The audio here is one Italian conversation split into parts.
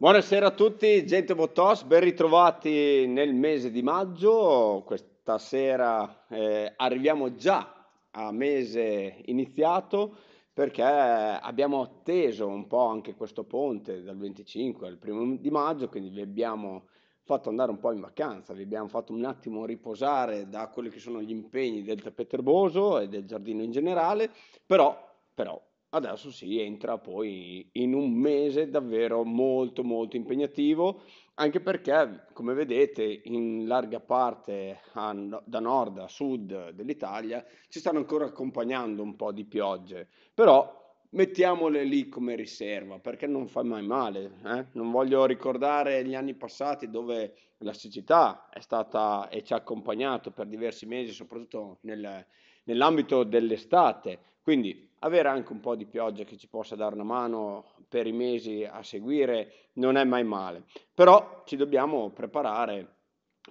Buonasera a tutti, gente Botos, ben ritrovati nel mese di maggio. Questa sera eh, arriviamo già a mese iniziato perché abbiamo atteso un po' anche questo ponte dal 25 al primo di maggio, quindi vi abbiamo fatto andare un po' in vacanza, vi abbiamo fatto un attimo riposare da quelli che sono gli impegni del erboso e del giardino in generale, però, però adesso si entra poi in un mese davvero molto molto impegnativo, anche perché come vedete in larga parte a, da nord a sud dell'Italia ci stanno ancora accompagnando un po' di piogge, però mettiamole lì come riserva perché non fa mai male. Eh? Non voglio ricordare gli anni passati dove la siccità è stata e ci ha accompagnato per diversi mesi, soprattutto nel, nell'ambito dell'estate. Quindi avere anche un po' di pioggia che ci possa dare una mano per i mesi a seguire non è mai male, però ci dobbiamo preparare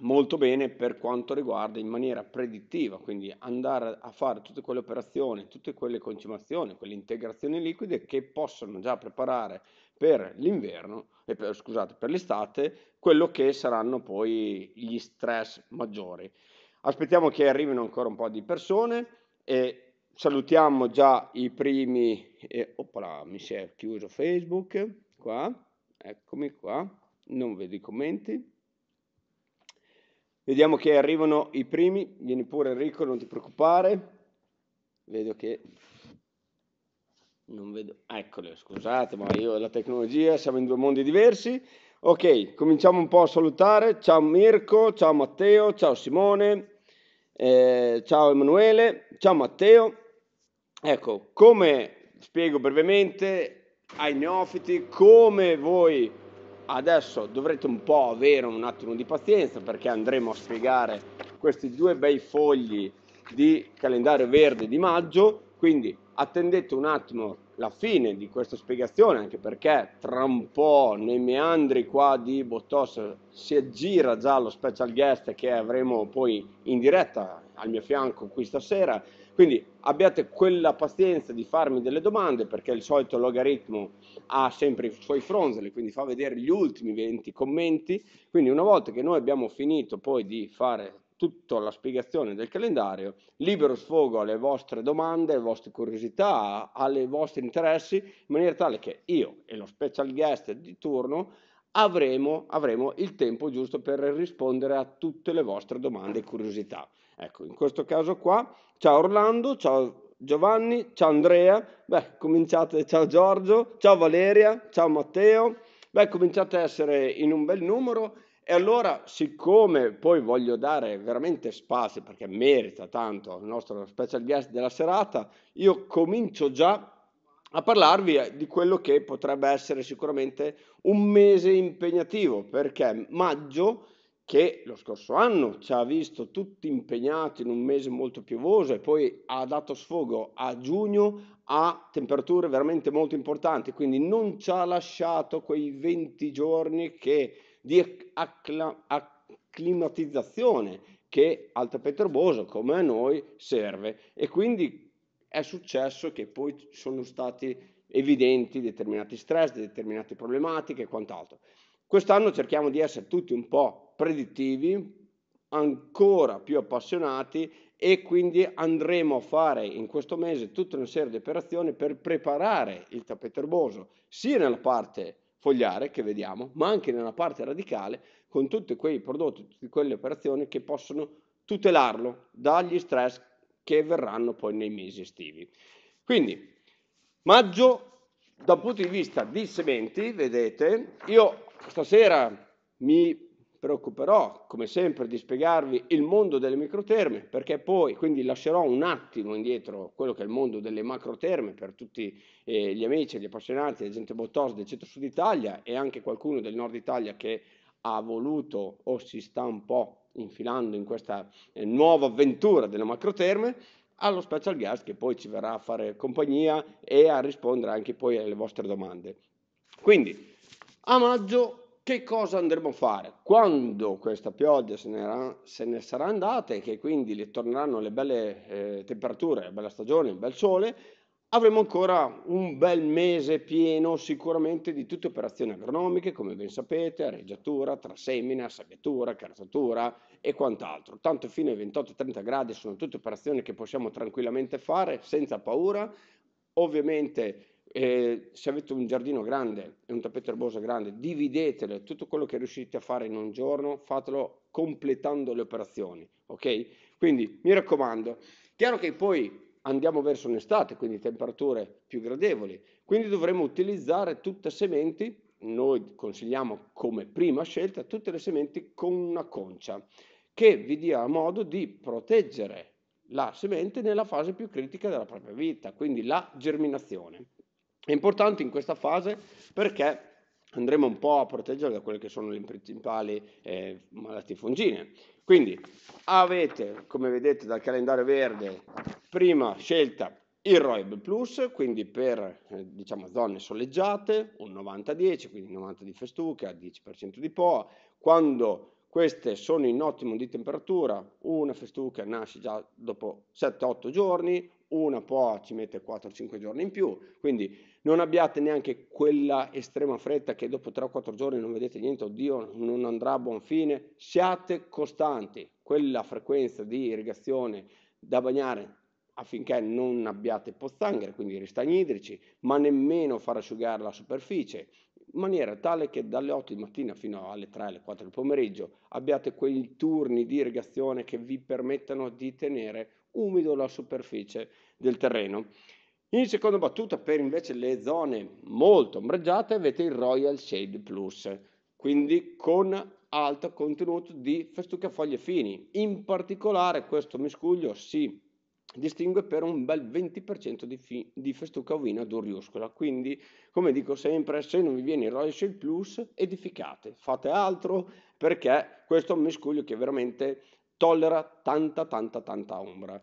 molto bene per quanto riguarda in maniera predittiva, quindi andare a fare tutte quelle operazioni, tutte quelle concimazioni, quelle integrazioni liquide che possono già preparare per l'inverno e per, scusate, per l'estate quello che saranno poi gli stress maggiori. Aspettiamo che arrivino ancora un po' di persone e salutiamo già i primi, eh, opala, mi si è chiuso Facebook, qua, eccomi qua, non vedo i commenti. Vediamo che arrivano i primi, vieni pure Enrico, non ti preoccupare. Vedo che... Non vedo... Eccole, scusate, ma io e la tecnologia siamo in due mondi diversi. Ok, cominciamo un po' a salutare. Ciao Mirko, ciao Matteo, ciao Simone, eh, ciao Emanuele, ciao Matteo. Ecco, come spiego brevemente ai neofiti, come voi adesso dovrete un po' avere un attimo di pazienza perché andremo a spiegare questi due bei fogli di calendario verde di maggio, quindi attendete un attimo la fine di questa spiegazione, anche perché tra un po' nei meandri qua di Bottos si aggira già lo special guest che avremo poi in diretta al mio fianco qui stasera, quindi abbiate quella pazienza di farmi delle domande perché il solito logaritmo ha sempre i suoi fronzoli, quindi fa vedere gli ultimi 20 commenti. Quindi una volta che noi abbiamo finito poi di fare tutta la spiegazione del calendario, libero sfogo alle vostre domande, alle vostre curiosità, ai vostri interessi, in maniera tale che io e lo special guest di turno avremo, avremo il tempo giusto per rispondere a tutte le vostre domande e curiosità. Ecco, in questo caso qua, ciao Orlando, ciao Giovanni, ciao Andrea, beh, cominciate, ciao Giorgio, ciao Valeria, ciao Matteo, beh, cominciate a essere in un bel numero e allora, siccome poi voglio dare veramente spazio, perché merita tanto il nostro special guest della serata, io comincio già a parlarvi eh, di quello che potrebbe essere sicuramente un mese impegnativo, perché maggio che lo scorso anno ci ha visto tutti impegnati in un mese molto piovoso e poi ha dato sfogo a giugno a temperature veramente molto importanti, quindi non ci ha lasciato quei 20 giorni che, di accla- acclimatizzazione che al tappeto erboso, come a noi, serve. E quindi è successo che poi sono stati evidenti determinati stress, determinate problematiche e quant'altro. Quest'anno cerchiamo di essere tutti un po' predittivi, ancora più appassionati e quindi andremo a fare in questo mese tutta una serie di operazioni per preparare il tappeto erboso sia nella parte fogliare che vediamo, ma anche nella parte radicale con tutti quei prodotti, tutte quelle operazioni che possono tutelarlo dagli stress che verranno poi nei mesi estivi. Quindi maggio dal punto di vista di sementi, vedete, io stasera mi preoccuperò come sempre di spiegarvi il mondo delle microterme, perché poi quindi lascerò un attimo indietro quello che è il mondo delle macroterme per tutti eh, gli amici, gli appassionati, la gente bottosa del centro-sud Italia e anche qualcuno del nord Italia che ha voluto o si sta un po' infilando in questa eh, nuova avventura delle macroterme, allo special guest che poi ci verrà a fare compagnia e a rispondere anche poi alle vostre domande. Quindi a maggio che cosa andremo a fare? Quando questa pioggia se ne, se ne sarà andata e che quindi le torneranno le belle eh, temperature, la bella stagione, il bel sole, avremo ancora un bel mese pieno sicuramente di tutte operazioni agronomiche, come ben sapete, areggiatura, trasemina, sabbiatura, carzatura e quant'altro. Tanto fino ai 28-30 gradi sono tutte operazioni che possiamo tranquillamente fare senza paura. Ovviamente eh, se avete un giardino grande e un tappeto erboso grande, dividetele, tutto quello che riuscite a fare in un giorno, fatelo completando le operazioni, ok? Quindi mi raccomando, chiaro che poi andiamo verso un'estate, quindi temperature più gradevoli, quindi dovremo utilizzare tutte sementi, noi consigliamo come prima scelta tutte le sementi con una concia che vi dia modo di proteggere la semente nella fase più critica della propria vita, quindi la germinazione. È importante in questa fase perché andremo un po' a proteggere da quelle che sono le principali eh, malattie fungine. Quindi avete, come vedete dal calendario verde, prima scelta il Roib Plus, quindi per eh, diciamo, zone soleggiate, un 90-10, quindi 90 di festuca, 10% di POA. Quando queste sono in ottimo di temperatura, una festuca nasce già dopo 7-8 giorni, una POA ci mette 4-5 giorni in più, quindi non abbiate neanche quella estrema fretta che dopo 3 o 4 giorni non vedete niente, oddio, non andrà a buon fine. Siate costanti, quella frequenza di irrigazione da bagnare affinché non abbiate pozzanghere, quindi ristagni idrici, ma nemmeno far asciugare la superficie, in maniera tale che dalle 8 di mattina fino alle 3, alle 4 del pomeriggio abbiate quei turni di irrigazione che vi permettano di tenere umido la superficie del terreno. In seconda battuta, per invece le zone molto ombreggiate, avete il Royal Shade Plus, quindi con alto contenuto di foglie fini. In particolare questo miscuglio si distingue per un bel 20% di, fi- di festuca ovina d'Oriuscola. Quindi, come dico sempre, se non vi viene il Royal Shade Plus, edificate, fate altro perché questo è un miscuglio che veramente tollera tanta, tanta, tanta ombra.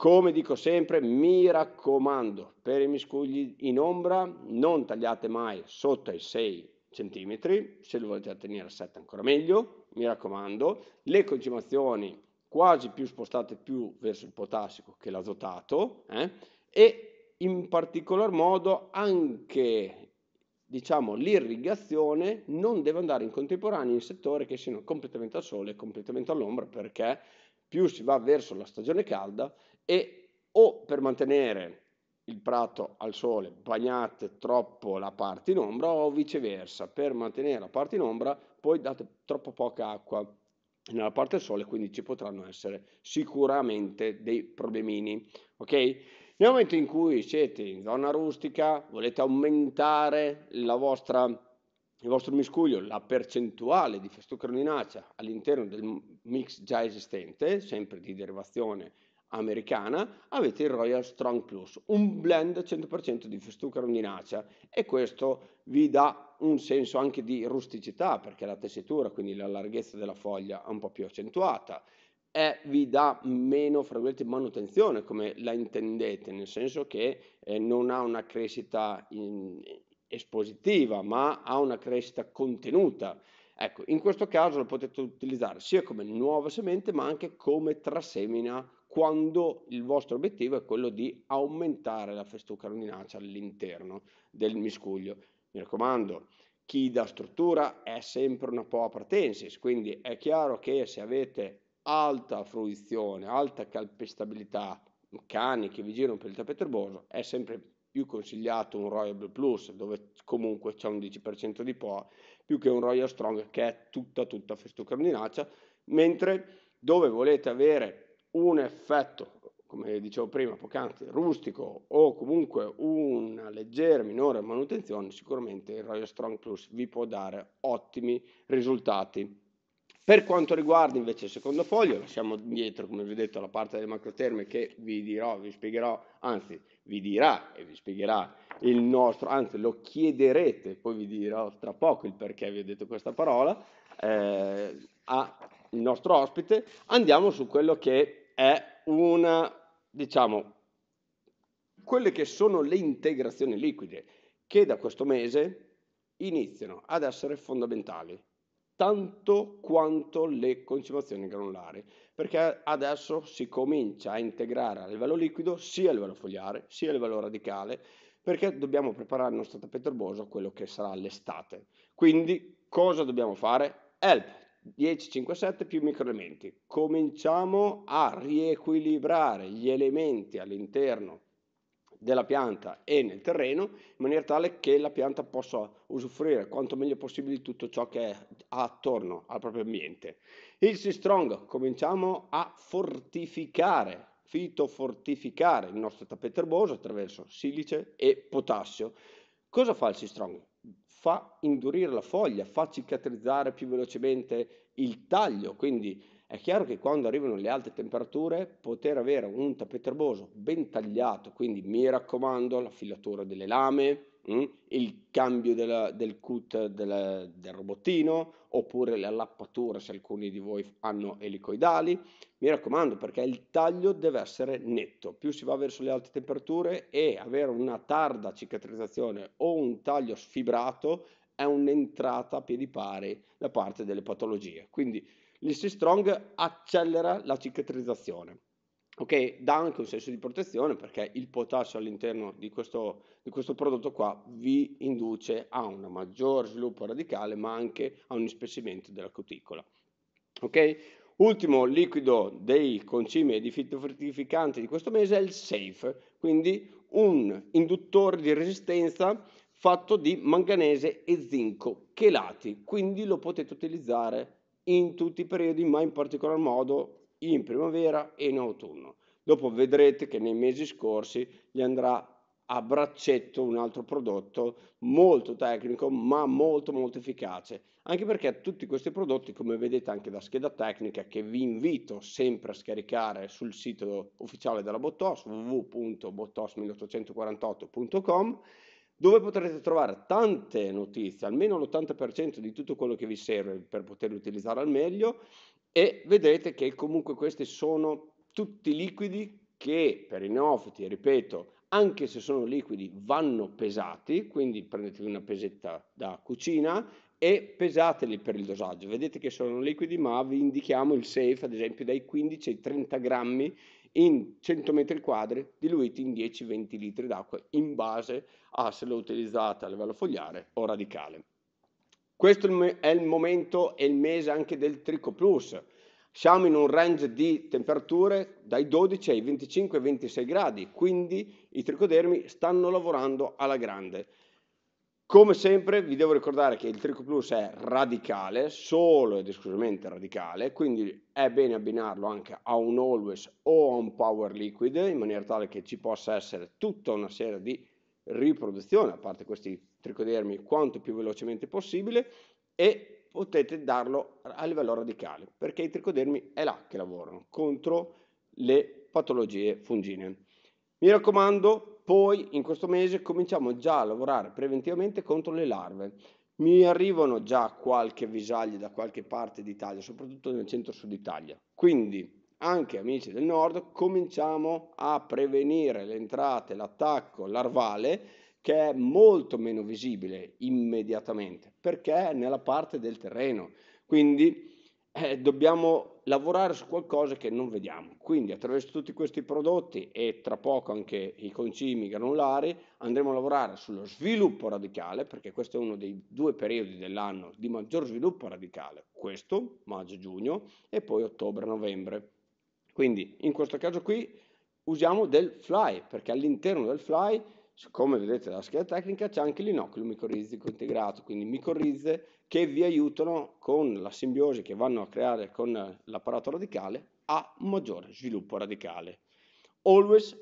Come dico sempre, mi raccomando, per i miscugli in ombra non tagliate mai sotto ai 6 cm, se lo volete tenere a 7 ancora meglio, mi raccomando. Le concimazioni quasi più spostate più verso il potassico che l'azotato eh? e in particolar modo anche diciamo, l'irrigazione non deve andare in contemporanea in settore che siano completamente al sole e completamente all'ombra perché più si va verso la stagione calda e o per mantenere il prato al sole bagnate troppo la parte in ombra o viceversa, per mantenere la parte in ombra poi date troppo poca acqua nella parte al sole, quindi ci potranno essere sicuramente dei problemini, ok? Nel momento in cui siete in zona rustica, volete aumentare la vostra il vostro miscuglio la percentuale di festucroninacea all'interno del mix già esistente, sempre di derivazione americana, avete il Royal Strong Plus, un blend 100% di festucroninacea e questo vi dà un senso anche di rusticità perché la tessitura, quindi la larghezza della foglia è un po' più accentuata e vi dà meno fra manutenzione come la intendete, nel senso che eh, non ha una crescita in, espositiva, ma ha una crescita contenuta. Ecco, in questo caso lo potete utilizzare sia come nuova semente, ma anche come trasemina quando il vostro obiettivo è quello di aumentare la festuca festucaroninacea all'interno del miscuglio. Mi raccomando, chi dà struttura è sempre una po' partensis, quindi è chiaro che se avete alta fruizione, alta calpestabilità, cani che vi girano per il tappeto erboso, è sempre più consigliato un Royal Plus dove comunque c'è un 10% di POA più che un Royal Strong che è tutta tutta festucarminacea mentre dove volete avere un effetto come dicevo prima poc'anzi rustico o comunque una leggera minore manutenzione sicuramente il Royal Strong Plus vi può dare ottimi risultati per quanto riguarda invece il secondo foglio, lasciamo dietro, come vi ho detto, la parte delle macroterme che vi dirò, vi spiegherò, anzi vi dirà e vi spiegherà il nostro, anzi lo chiederete, poi vi dirò tra poco il perché vi ho detto questa parola, eh, al nostro ospite, andiamo su quello che è una, diciamo, quelle che sono le integrazioni liquide, che da questo mese iniziano ad essere fondamentali tanto quanto le concentrazioni granulari, perché adesso si comincia a integrare a livello liquido sia a livello fogliare sia a livello radicale, perché dobbiamo preparare il nostro tappeto erboso a quello che sarà l'estate. Quindi cosa dobbiamo fare? ELP 1057 più microelementi. Cominciamo a riequilibrare gli elementi all'interno della pianta e nel terreno in maniera tale che la pianta possa usufruire quanto meglio possibile di tutto ciò che ha attorno al proprio ambiente. Il Sea Strong cominciamo a fortificare fitofortificare il nostro tappeto erboso attraverso silice e potassio. Cosa fa il Sea Strong? Fa indurire la foglia, fa cicatrizzare più velocemente il taglio, quindi è chiaro che quando arrivano le alte temperature, poter avere un tappeto erboso ben tagliato, quindi mi raccomando, la filatura delle lame, mm, il cambio della, del cut della, del robottino, oppure la lappatura se alcuni di voi hanno elicoidali, mi raccomando perché il taglio deve essere netto, più si va verso le alte temperature e avere una tarda cicatrizzazione o un taglio sfibrato è un'entrata a piedi pari da parte delle patologie. Quindi il Sea Strong accelera la cicatrizzazione, ok? Dà anche un senso di protezione perché il potassio all'interno di questo, di questo prodotto qua vi induce a un maggior sviluppo radicale ma anche a un ispessimento della cuticola, ok? Ultimo liquido dei concimi e di fitofortificanti di questo mese è il SAFE, quindi un induttore di resistenza fatto di manganese e zinco chelati, quindi lo potete utilizzare in tutti i periodi, ma in particolar modo in primavera e in autunno. Dopo vedrete che nei mesi scorsi gli andrà a braccetto un altro prodotto molto tecnico ma molto molto efficace anche perché tutti questi prodotti come vedete anche da scheda tecnica che vi invito sempre a scaricare sul sito ufficiale della Bottos www.bottos1848.com dove potrete trovare tante notizie, almeno l'80% di tutto quello che vi serve per poterle utilizzare al meglio e vedrete che comunque questi sono tutti liquidi che per i neofiti, ripeto, anche se sono liquidi vanno pesati, quindi prendetevi una pesetta da cucina e pesateli per il dosaggio. Vedete che sono liquidi, ma vi indichiamo il safe, ad esempio, dai 15 ai 30 grammi in 100 metri quadri diluiti in 10-20 litri d'acqua in base a se lo utilizzate a livello fogliare o radicale. Questo è il momento e il mese anche del Trico Plus. Siamo in un range di temperature dai 12 ai 25-26 gradi, quindi i tricodermi stanno lavorando alla grande. Come sempre vi devo ricordare che il Trico Plus è radicale, solo ed esclusivamente radicale, quindi è bene abbinarlo anche a un Always o a un Power Liquid in maniera tale che ci possa essere tutta una serie di riproduzioni, a parte questi tricodermi, quanto più velocemente possibile e potete darlo a livello radicale, perché i tricodermi è là che lavorano contro le patologie fungine. Mi raccomando, poi in questo mese cominciamo già a lavorare preventivamente contro le larve. Mi arrivano già qualche visaglia da qualche parte d'Italia, soprattutto nel centro-sud Italia. Quindi anche amici del nord, cominciamo a prevenire le entrate, l'attacco larvale che è molto meno visibile immediatamente perché è nella parte del terreno. Quindi eh, dobbiamo lavorare su qualcosa che non vediamo. Quindi attraverso tutti questi prodotti e tra poco anche i concimi granulari andremo a lavorare sullo sviluppo radicale, perché questo è uno dei due periodi dell'anno di maggior sviluppo radicale, questo maggio-giugno e poi ottobre-novembre. Quindi in questo caso qui usiamo del fly, perché all'interno del fly come vedete dalla scheda tecnica, c'è anche l'innoculo micorrizico integrato, quindi micorrize che vi aiutano con la simbiosi che vanno a creare con l'apparato radicale a un maggiore sviluppo radicale. Always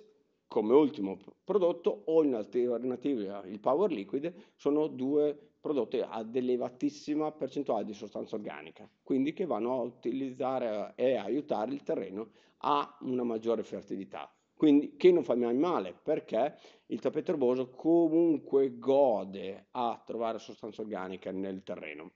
come ultimo prodotto o in alternativa il Power Liquid sono due prodotti ad elevatissima percentuale di sostanza organica, quindi che vanno a utilizzare e aiutare il terreno a una maggiore fertilità quindi, che non fa mai male perché il tappeto erboso comunque gode a trovare sostanza organica nel terreno.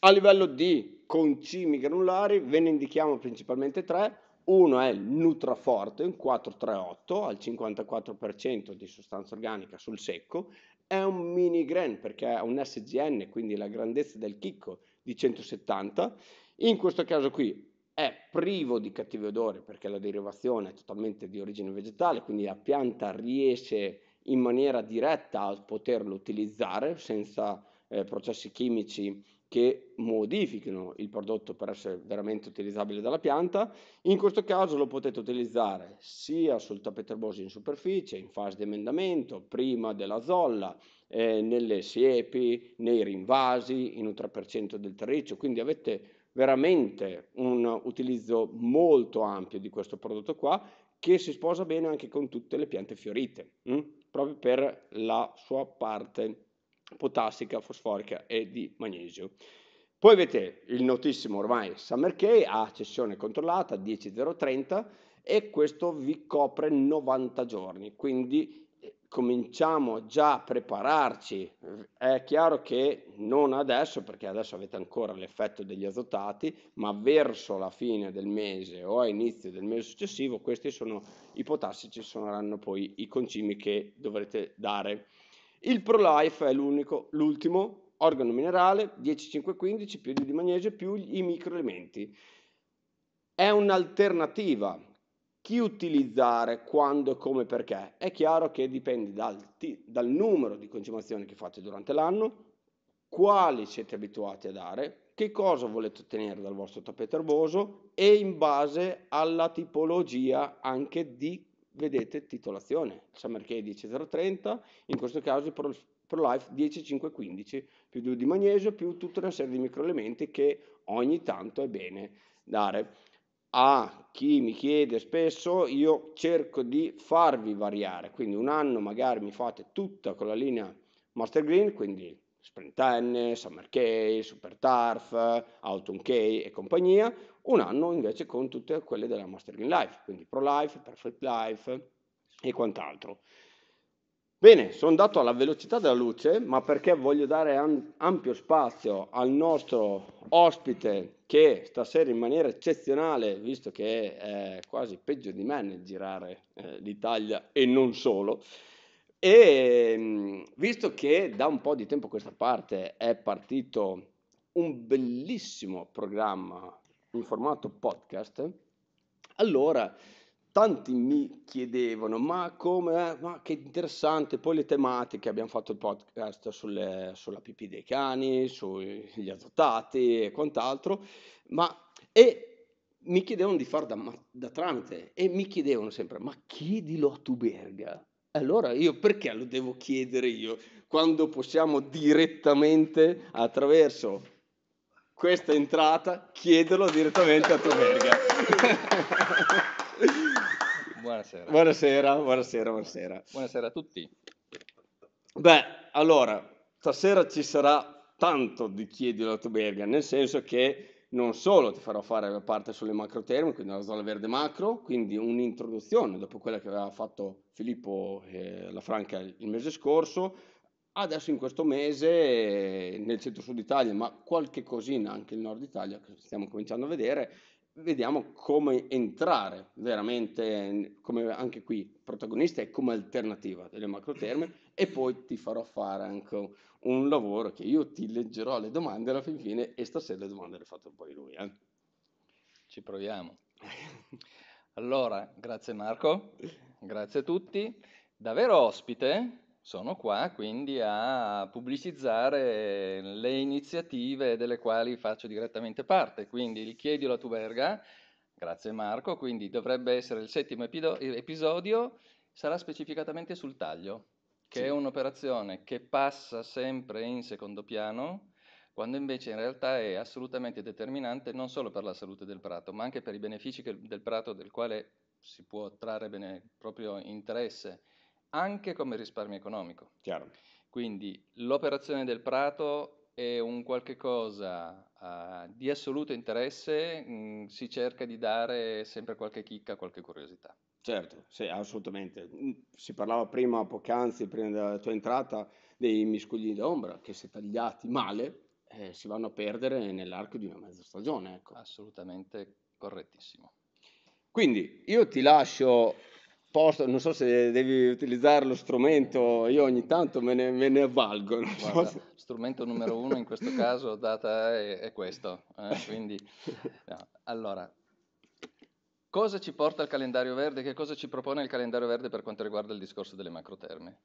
A livello di concimi granulari ve ne indichiamo principalmente tre, uno è il Nutraforte, un 438 al 54% di sostanza organica sul secco, è un mini grain perché ha un SGN, quindi la grandezza del chicco di 170. In questo caso qui è privo di cattivi odori perché la derivazione è totalmente di origine vegetale, quindi la pianta riesce in maniera diretta a poterlo utilizzare senza eh, processi chimici che modifichino il prodotto per essere veramente utilizzabile dalla pianta. In questo caso lo potete utilizzare sia sul tappeto erboso in superficie, in fase di emendamento, prima della zolla, eh, nelle siepi, nei rinvasi, in un 3% del terriccio, quindi avete veramente un utilizzo molto ampio di questo prodotto qua che si sposa bene anche con tutte le piante fiorite, mh? Mm? proprio per la sua parte potassica, fosforica e di magnesio. Poi avete il notissimo ormai Summer K a cessione controllata 10030 e questo vi copre 90 giorni, quindi cominciamo già a prepararci. È chiaro che non adesso, perché adesso avete ancora l'effetto degli azotati, ma verso la fine del mese o a inizio del mese successivo, questi sono i potassici, saranno poi i concimi che dovrete dare. Il ProLife è l'unico, l'ultimo organo minerale 10515 5 15 più di magnesio più i microelementi. È un'alternativa chi utilizzare, quando, come, perché. È chiaro che dipende dal, dal numero di consumazioni che fate durante l'anno, quali siete abituati a dare, che cosa volete ottenere dal vostro tappeto erboso e in base alla tipologia anche di, vedete, titolazione. Summer K 10030, in questo caso il Pro, Pro 10515, più 2 di magnesio, più tutta una serie di microelementi che ogni tanto è bene dare a chi mi chiede spesso, io cerco di farvi variare, quindi un anno magari mi fate tutta con la linea Master Green, quindi Sprint N, Summer Key, Super Turf, Autumn Key e compagnia, un anno invece con tutte quelle della Master Green Life, quindi Pro Life, Perfect Life e quant'altro. Bene, sono andato alla velocità della luce, ma perché voglio dare ampio spazio al nostro ospite che stasera in maniera eccezionale, visto che è quasi peggio di me nel girare eh, l'Italia e non solo, e ehm, visto che da un po' di tempo a questa parte è partito un bellissimo programma in formato podcast, allora tanti mi chiedevano, ma come, eh? ma che interessante, poi le tematiche, abbiamo fatto il podcast sulle, sulla pipì dei cani, sugli adottati e quant'altro, ma e mi chiedevano di fare da, da, tramite e mi chiedevano sempre, ma chiedilo a Tuberga. Allora io perché lo devo chiedere io quando possiamo direttamente attraverso questa entrata chiederlo direttamente a Tuberga? Buonasera. Buonasera, buonasera, buonasera. Buonasera a tutti. Beh, allora, stasera ci sarà tanto di chiedilo a Tuberga, nel senso che non solo ti farò fare la parte sulle macro terme, quindi la zona verde macro, quindi un'introduzione dopo quella che aveva fatto Filippo eh, La Franca il mese scorso, adesso in questo mese nel centro-sud Italia, ma qualche cosina anche il nord Italia che stiamo cominciando a vedere, vediamo come entrare veramente come anche qui protagonista e come alternativa delle macroterme e poi ti farò fare anche un lavoro che io ti leggerò le domande alla fin fine e stasera le domande le ha fatte poi lui. Eh. Ci proviamo. Allora, grazie Marco, grazie a tutti. Davvero ospite, sono qua quindi a pubblicizzare le iniziative delle quali faccio direttamente parte, quindi il Chiedi la Tuberga, grazie Marco, quindi dovrebbe essere il settimo episodio, sarà specificatamente sul taglio, che sì. è un'operazione che passa sempre in secondo piano, quando invece in realtà è assolutamente determinante non solo per la salute del prato, ma anche per i benefici che, del prato del quale si può trarre bene, proprio interesse anche come risparmio economico. Chiaro. Quindi l'operazione del Prato è un qualche cosa uh, di assoluto interesse, mh, mm, si cerca di dare sempre qualche chicca, qualche curiosità. Certo, sì, assolutamente. Mm, si parlava prima, poc'anzi, prima della tua entrata, dei miscugli d'ombra che se tagliati male eh, si vanno a perdere nell'arco di una mezza stagione. Ecco. Assolutamente correttissimo. Quindi io ti lascio posto, non so se devi utilizzare lo strumento, io ogni tanto me ne, me ne avvalgo. Guarda, so. Strumento numero uno in questo caso data è, è questo. Eh? eh. Quindi, no. Allora, cosa ci porta il calendario verde? Che cosa ci propone il calendario verde per quanto riguarda il discorso delle macroterme?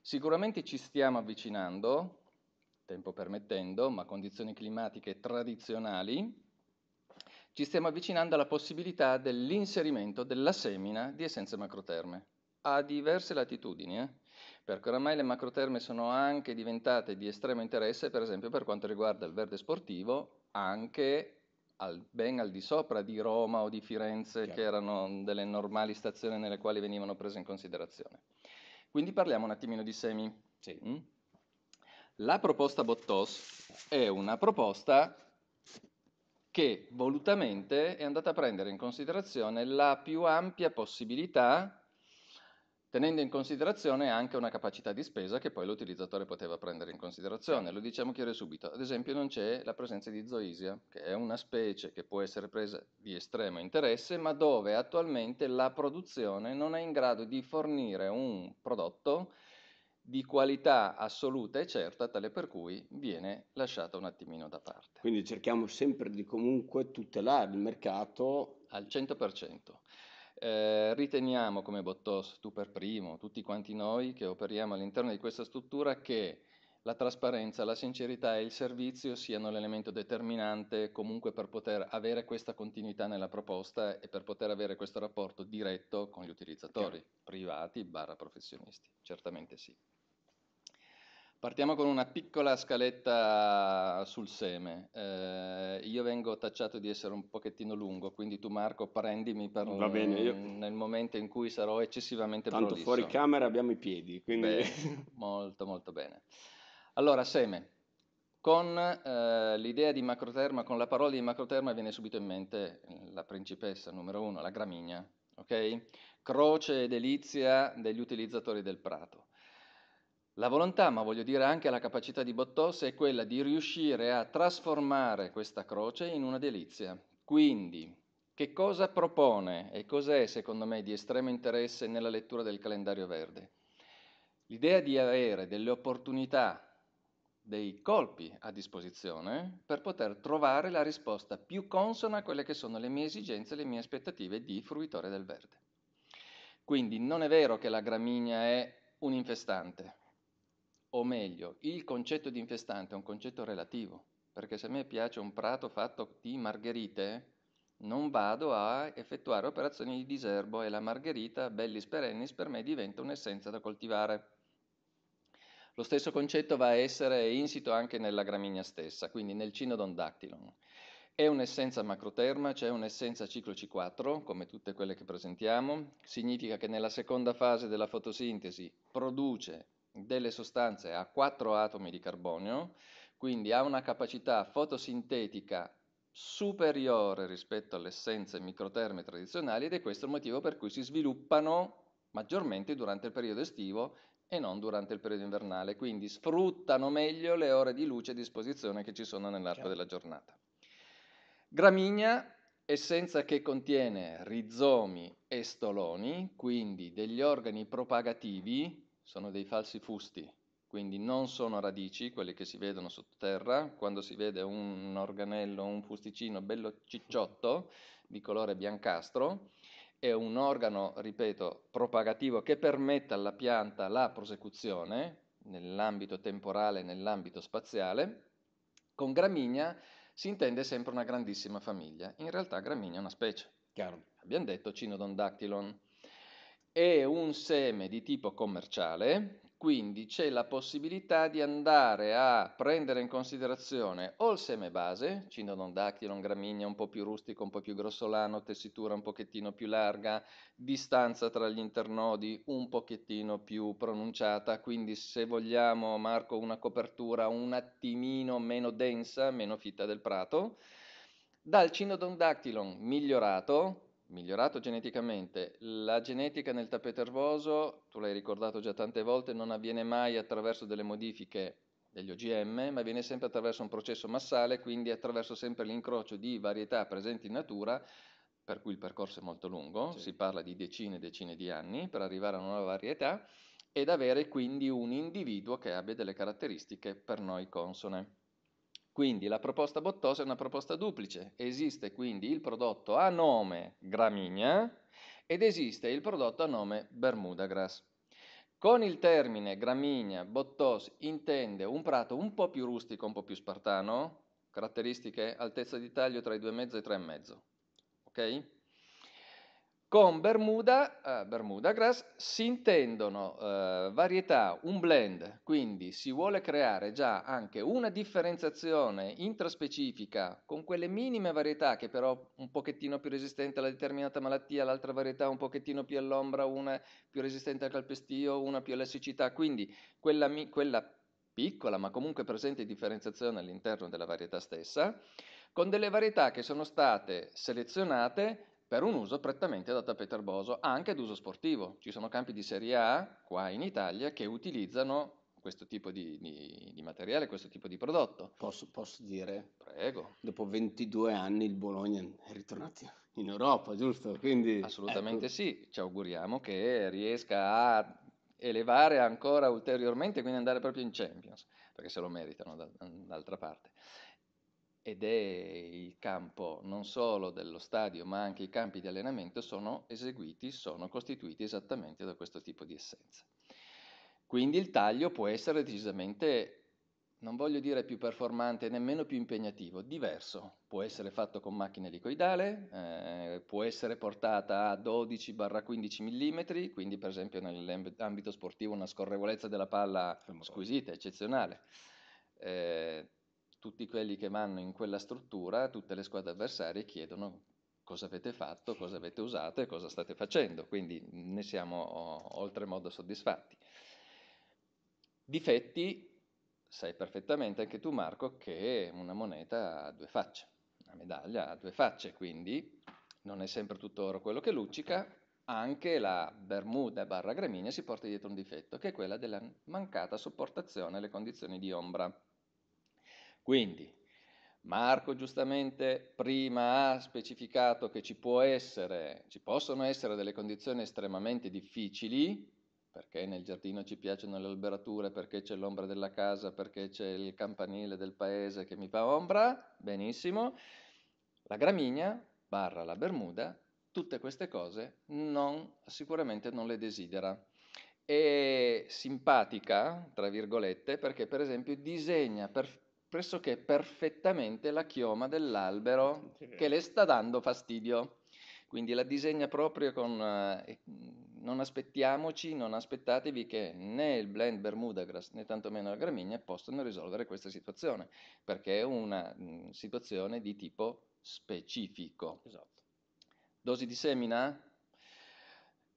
Sicuramente ci stiamo avvicinando, tempo permettendo, ma condizioni climatiche tradizionali, ci stiamo avvicinando alla possibilità dell'inserimento della semina di essenze macroterme a diverse latitudini, eh? perché oramai le macroterme sono anche diventate di estremo interesse, per esempio per quanto riguarda il verde sportivo, anche al, ben al di sopra di Roma o di Firenze, Chiaro. che erano delle normali stazioni nelle quali venivano prese in considerazione. Quindi parliamo un attimino di semi. Sì. Mm? La proposta Bottos è una proposta che volutamente è andata a prendere in considerazione la più ampia possibilità, tenendo in considerazione anche una capacità di spesa che poi l'utilizzatore poteva prendere in considerazione. Lo diciamo chiaro subito. Ad esempio non c'è la presenza di zoisia, che è una specie che può essere presa di estremo interesse, ma dove attualmente la produzione non è in grado di fornire un prodotto di qualità assoluta e certa, tale per cui viene lasciata un attimino da parte. Quindi cerchiamo sempre di comunque tutelare il mercato al 100%. Eh, riteniamo come Bottos, tu per primo, tutti quanti noi che operiamo all'interno di questa struttura che la trasparenza, la sincerità e il servizio siano l'elemento determinante comunque per poter avere questa continuità nella proposta e per poter avere questo rapporto diretto con gli utilizzatori, privati barra professionisti. Certamente sì. Partiamo con una piccola scaletta sul seme. Eh, io vengo tacciato di essere un pochettino lungo, quindi tu Marco prendimi per un, bene, io... nel momento in cui sarò eccessivamente Tanto prolisso. fuori camera abbiamo i piedi, quindi... Beh, molto molto bene. Allora, seme. Con eh, l'idea di macroterma, con la parola di macroterma viene subito in mente la principessa numero uno, la gramigna, ok? Croce e delizia degli utilizzatori del prato. La volontà, ma voglio dire anche la capacità di Bottos, è quella di riuscire a trasformare questa croce in una delizia. Quindi, che cosa propone e cos'è secondo me di estremo interesse nella lettura del calendario verde? L'idea di avere delle opportunità dei colpi a disposizione per poter trovare la risposta più consona a quelle che sono le mie esigenze e le mie aspettative di fruitore del verde. Quindi non è vero che la gramigna è un infestante, o meglio, il concetto di infestante è un concetto relativo, perché se a me piace un prato fatto di margherite, non vado a effettuare operazioni di diserbo e la margherita, bellis perennis, per me diventa un'essenza da coltivare. Lo stesso concetto va a essere insito anche nella gramigna stessa, quindi nel cinodon dactylon. È un'essenza macroterma, c'è cioè un'essenza ciclo C4, come tutte quelle che presentiamo, significa che nella seconda fase della fotosintesi produce delle sostanze a 4 atomi di carbonio, quindi ha una capacità fotosintetica superiore rispetto alle essenze microterme tradizionali ed è questo il motivo per cui si sviluppano maggiormente durante il periodo estivo e non durante il periodo invernale, quindi sfruttano meglio le ore di luce a disposizione che ci sono nell'arco della giornata. Gramigna, essenza che contiene rizomi e stoloni, quindi degli organi propagativi sono dei falsi fusti, quindi non sono radici, quelle che si vedono sottoterra, quando si vede un organello, un fusticino bello cicciotto di colore biancastro, è un organo, ripeto, propagativo che permette alla pianta la prosecuzione nell'ambito temporale e nell'ambito spaziale. Con gramigna si intende sempre una grandissima famiglia, in realtà gramigna è una specie. Chiaro. Abbiamo detto Cinodondactylon è un seme di tipo commerciale, quindi c'è la possibilità di andare a prendere in considerazione o il seme base, dactylon, gramigna un po' più rustico, un po' più grossolano, tessitura un pochettino più larga, distanza tra gli internodi un pochettino più pronunciata, quindi se vogliamo Marco una copertura un attimino meno densa, meno fitta del prato. Dal dactylon migliorato migliorato geneticamente. La genetica nel tappeto erboso, tu l'hai ricordato già tante volte, non avviene mai attraverso delle modifiche degli OGM, ma avviene sempre attraverso un processo massale, quindi attraverso sempre l'incrocio di varietà presenti in natura, per cui il percorso è molto lungo, sì. si parla di decine e decine di anni per arrivare a una nuova varietà, ed avere quindi un individuo che abbia delle caratteristiche per noi consone. Quindi la proposta Bottosa è una proposta duplice. Esiste quindi il prodotto a nome Gramigna ed esiste il prodotto a nome Bermuda Grass. Con il termine Gramigna, Bottos intende un prato un po' più rustico, un po' più spartano, caratteristiche altezza di taglio tra i 2,5 e i 3,5. Ok? Con Bermuda, eh, Bermuda Grass si intendono eh, varietà, un blend, quindi si vuole creare già anche una differenziazione intraspecifica con quelle minime varietà che però un pochettino più resistente alla determinata malattia, l'altra varietà un pochettino più all'ombra, una più resistente al calpestio, una più elasticità, quindi quella, quella piccola ma comunque presente differenziazione all'interno della varietà stessa, con delle varietà che sono state selezionate per un uso prettamente da tappeter boso, anche ad uso sportivo. Ci sono campi di serie A qua in Italia che utilizzano questo tipo di, di, di materiale, questo tipo di prodotto. Posso, posso, dire? Prego. Dopo 22 anni il Bologna è ritornato in Europa, giusto? Quindi, ecco. Assolutamente ecco. sì, ci auguriamo che riesca a elevare ancora ulteriormente, quindi andare proprio in Champions, perché se lo meritano d'altra parte ed è il campo non solo dello stadio ma anche i campi di allenamento sono eseguiti, sono costituiti esattamente da questo tipo di essenza. Quindi il taglio può essere decisamente, non voglio dire più performante, nemmeno più impegnativo, diverso. Può essere fatto con macchina elicoidale, eh, può essere portata a 12-15 mm, quindi per esempio nell'ambito sportivo una scorrevolezza della palla squisita, eccezionale. Eh, tutti quelli che vanno in quella struttura, tutte le squadre avversarie chiedono cosa avete fatto, cosa avete usato e cosa state facendo, quindi ne siamo oltremodo soddisfatti. Difetti, sai perfettamente anche tu Marco che una moneta ha due facce, una medaglia ha due facce, quindi non è sempre tutto oro quello che luccica, anche la Bermuda barra Gramigna si porta dietro un difetto, che è quella della mancata sopportazione alle condizioni di ombra. Quindi Marco giustamente prima ha specificato che ci, essere, ci possono essere delle condizioni estremamente difficili, perché nel giardino ci piacciono le alberature, perché c'è l'ombra della casa, perché c'è il campanile del paese che mi fa ombra, benissimo. La gramigna, barra la bermuda, tutte queste cose non, sicuramente non le desidera. È simpatica, tra virgolette, perché per esempio disegna per, pressoché perfettamente la chioma dell'albero che le sta dando fastidio. Quindi la disegna proprio con... Eh, mm, non aspettiamoci, non aspettatevi che né il blend Bermuda né tantomeno la gramigna possano risolvere questa situazione, perché è una mh, mm, situazione di tipo specifico. Esatto. Dosi di semina?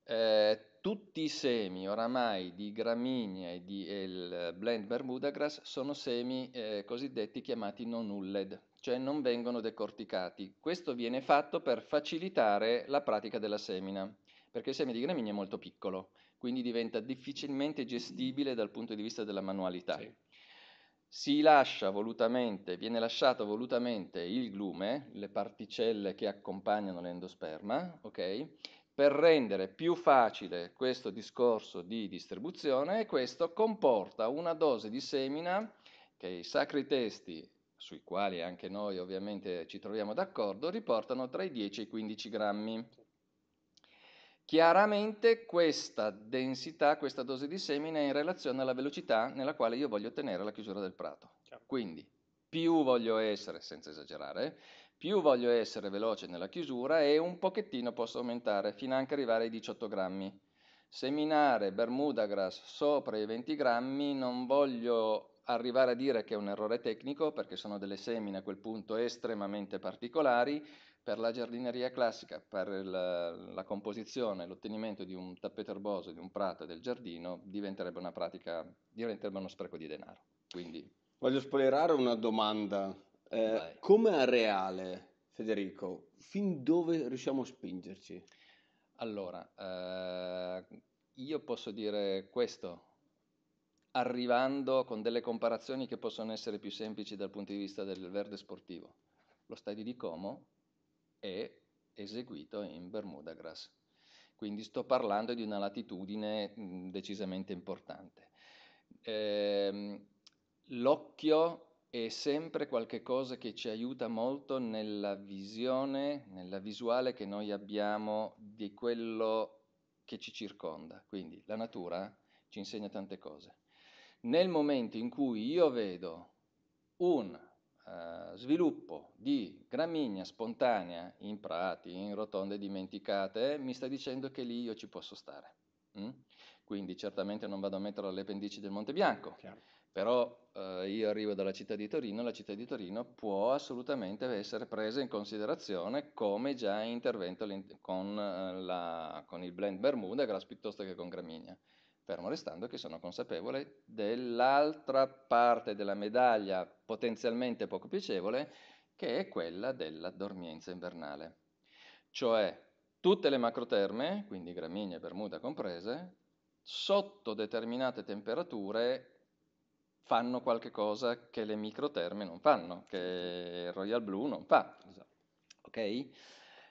Eh, tutti i semi oramai di gramigna e di il blend bermudagrass sono semi eh, cosiddetti chiamati non ulled, cioè non vengono decorticati. Questo viene fatto per facilitare la pratica della semina, perché il seme di gramigna è molto piccolo, quindi diventa difficilmente gestibile dal punto di vista della manualità. Sì. Si lascia volutamente, viene lasciato volutamente il glume, le particelle che accompagnano l'endosperma, ok? per rendere più facile questo discorso di distribuzione e questo comporta una dose di semina che i sacri testi, sui quali anche noi ovviamente ci troviamo d'accordo, riportano tra i 10 e i 15 grammi. Chiaramente questa densità, questa dose di semina è in relazione alla velocità nella quale io voglio ottenere la chiusura del prato. Quindi più voglio essere, senza esagerare, più voglio essere veloce nella chiusura e un pochettino posso aumentare fino anche arrivare ai 18 grammi. Seminare Bermuda Grass sopra i 20 grammi non voglio arrivare a dire che è un errore tecnico perché sono delle semine a quel punto estremamente particolari per la giardineria classica, per la, la composizione, l'ottenimento di un tappeto erboso, di un prato del giardino diventerebbe una pratica, diventerebbe uno spreco di denaro. Quindi... Voglio spoilerare una domanda eh, come a reale, Federico, fin dove riusciamo a spingerci? Allora, eh, io posso dire questo, arrivando con delle comparazioni che possono essere più semplici dal punto di vista del verde sportivo. Lo stadio di Como è eseguito in Bermuda Grass, quindi sto parlando di una latitudine decisamente importante. Eh, l'occhio è sempre qualcosa che ci aiuta molto nella visione, nella visuale che noi abbiamo di quello che ci circonda. Quindi la natura ci insegna tante cose. Nel momento in cui io vedo un uh, sviluppo di gramigna spontanea in prati, in rotonde dimenticate, mi sta dicendo che lì io ci posso stare. Mm? Quindi certamente non vado a metterlo alle pendici del Monte Bianco. Chiaro però eh, io arrivo dalla città di Torino, la città di Torino può assolutamente essere presa in considerazione come già intervento con, eh, la, con il blend Bermuda Grass piuttosto che con Gramigna fermo restando che sono consapevole dell'altra parte della medaglia potenzialmente poco piacevole, che è quella della dormienza invernale. Cioè, tutte le macroterme, quindi Gramigna e Bermuda comprese, sotto determinate temperature fanno qualche cosa che le microterme non fanno, che certo. Royal Blue non fa. Esatto. Okay?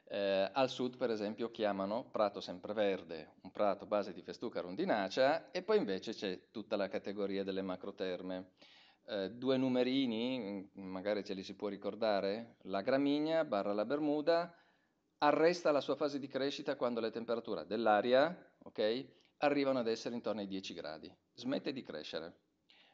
Eh, al sud, per esempio, chiamano prato sempreverde un prato base di festuca rondinacea e poi invece c'è tutta la categoria delle macroterme. Eh, due numerini, mm, magari ce li si può ricordare, la gramigna barra la bermuda arresta la sua fase di crescita quando le temperature dell'aria okay, arrivano ad essere intorno ai 10 gradi, smette di crescere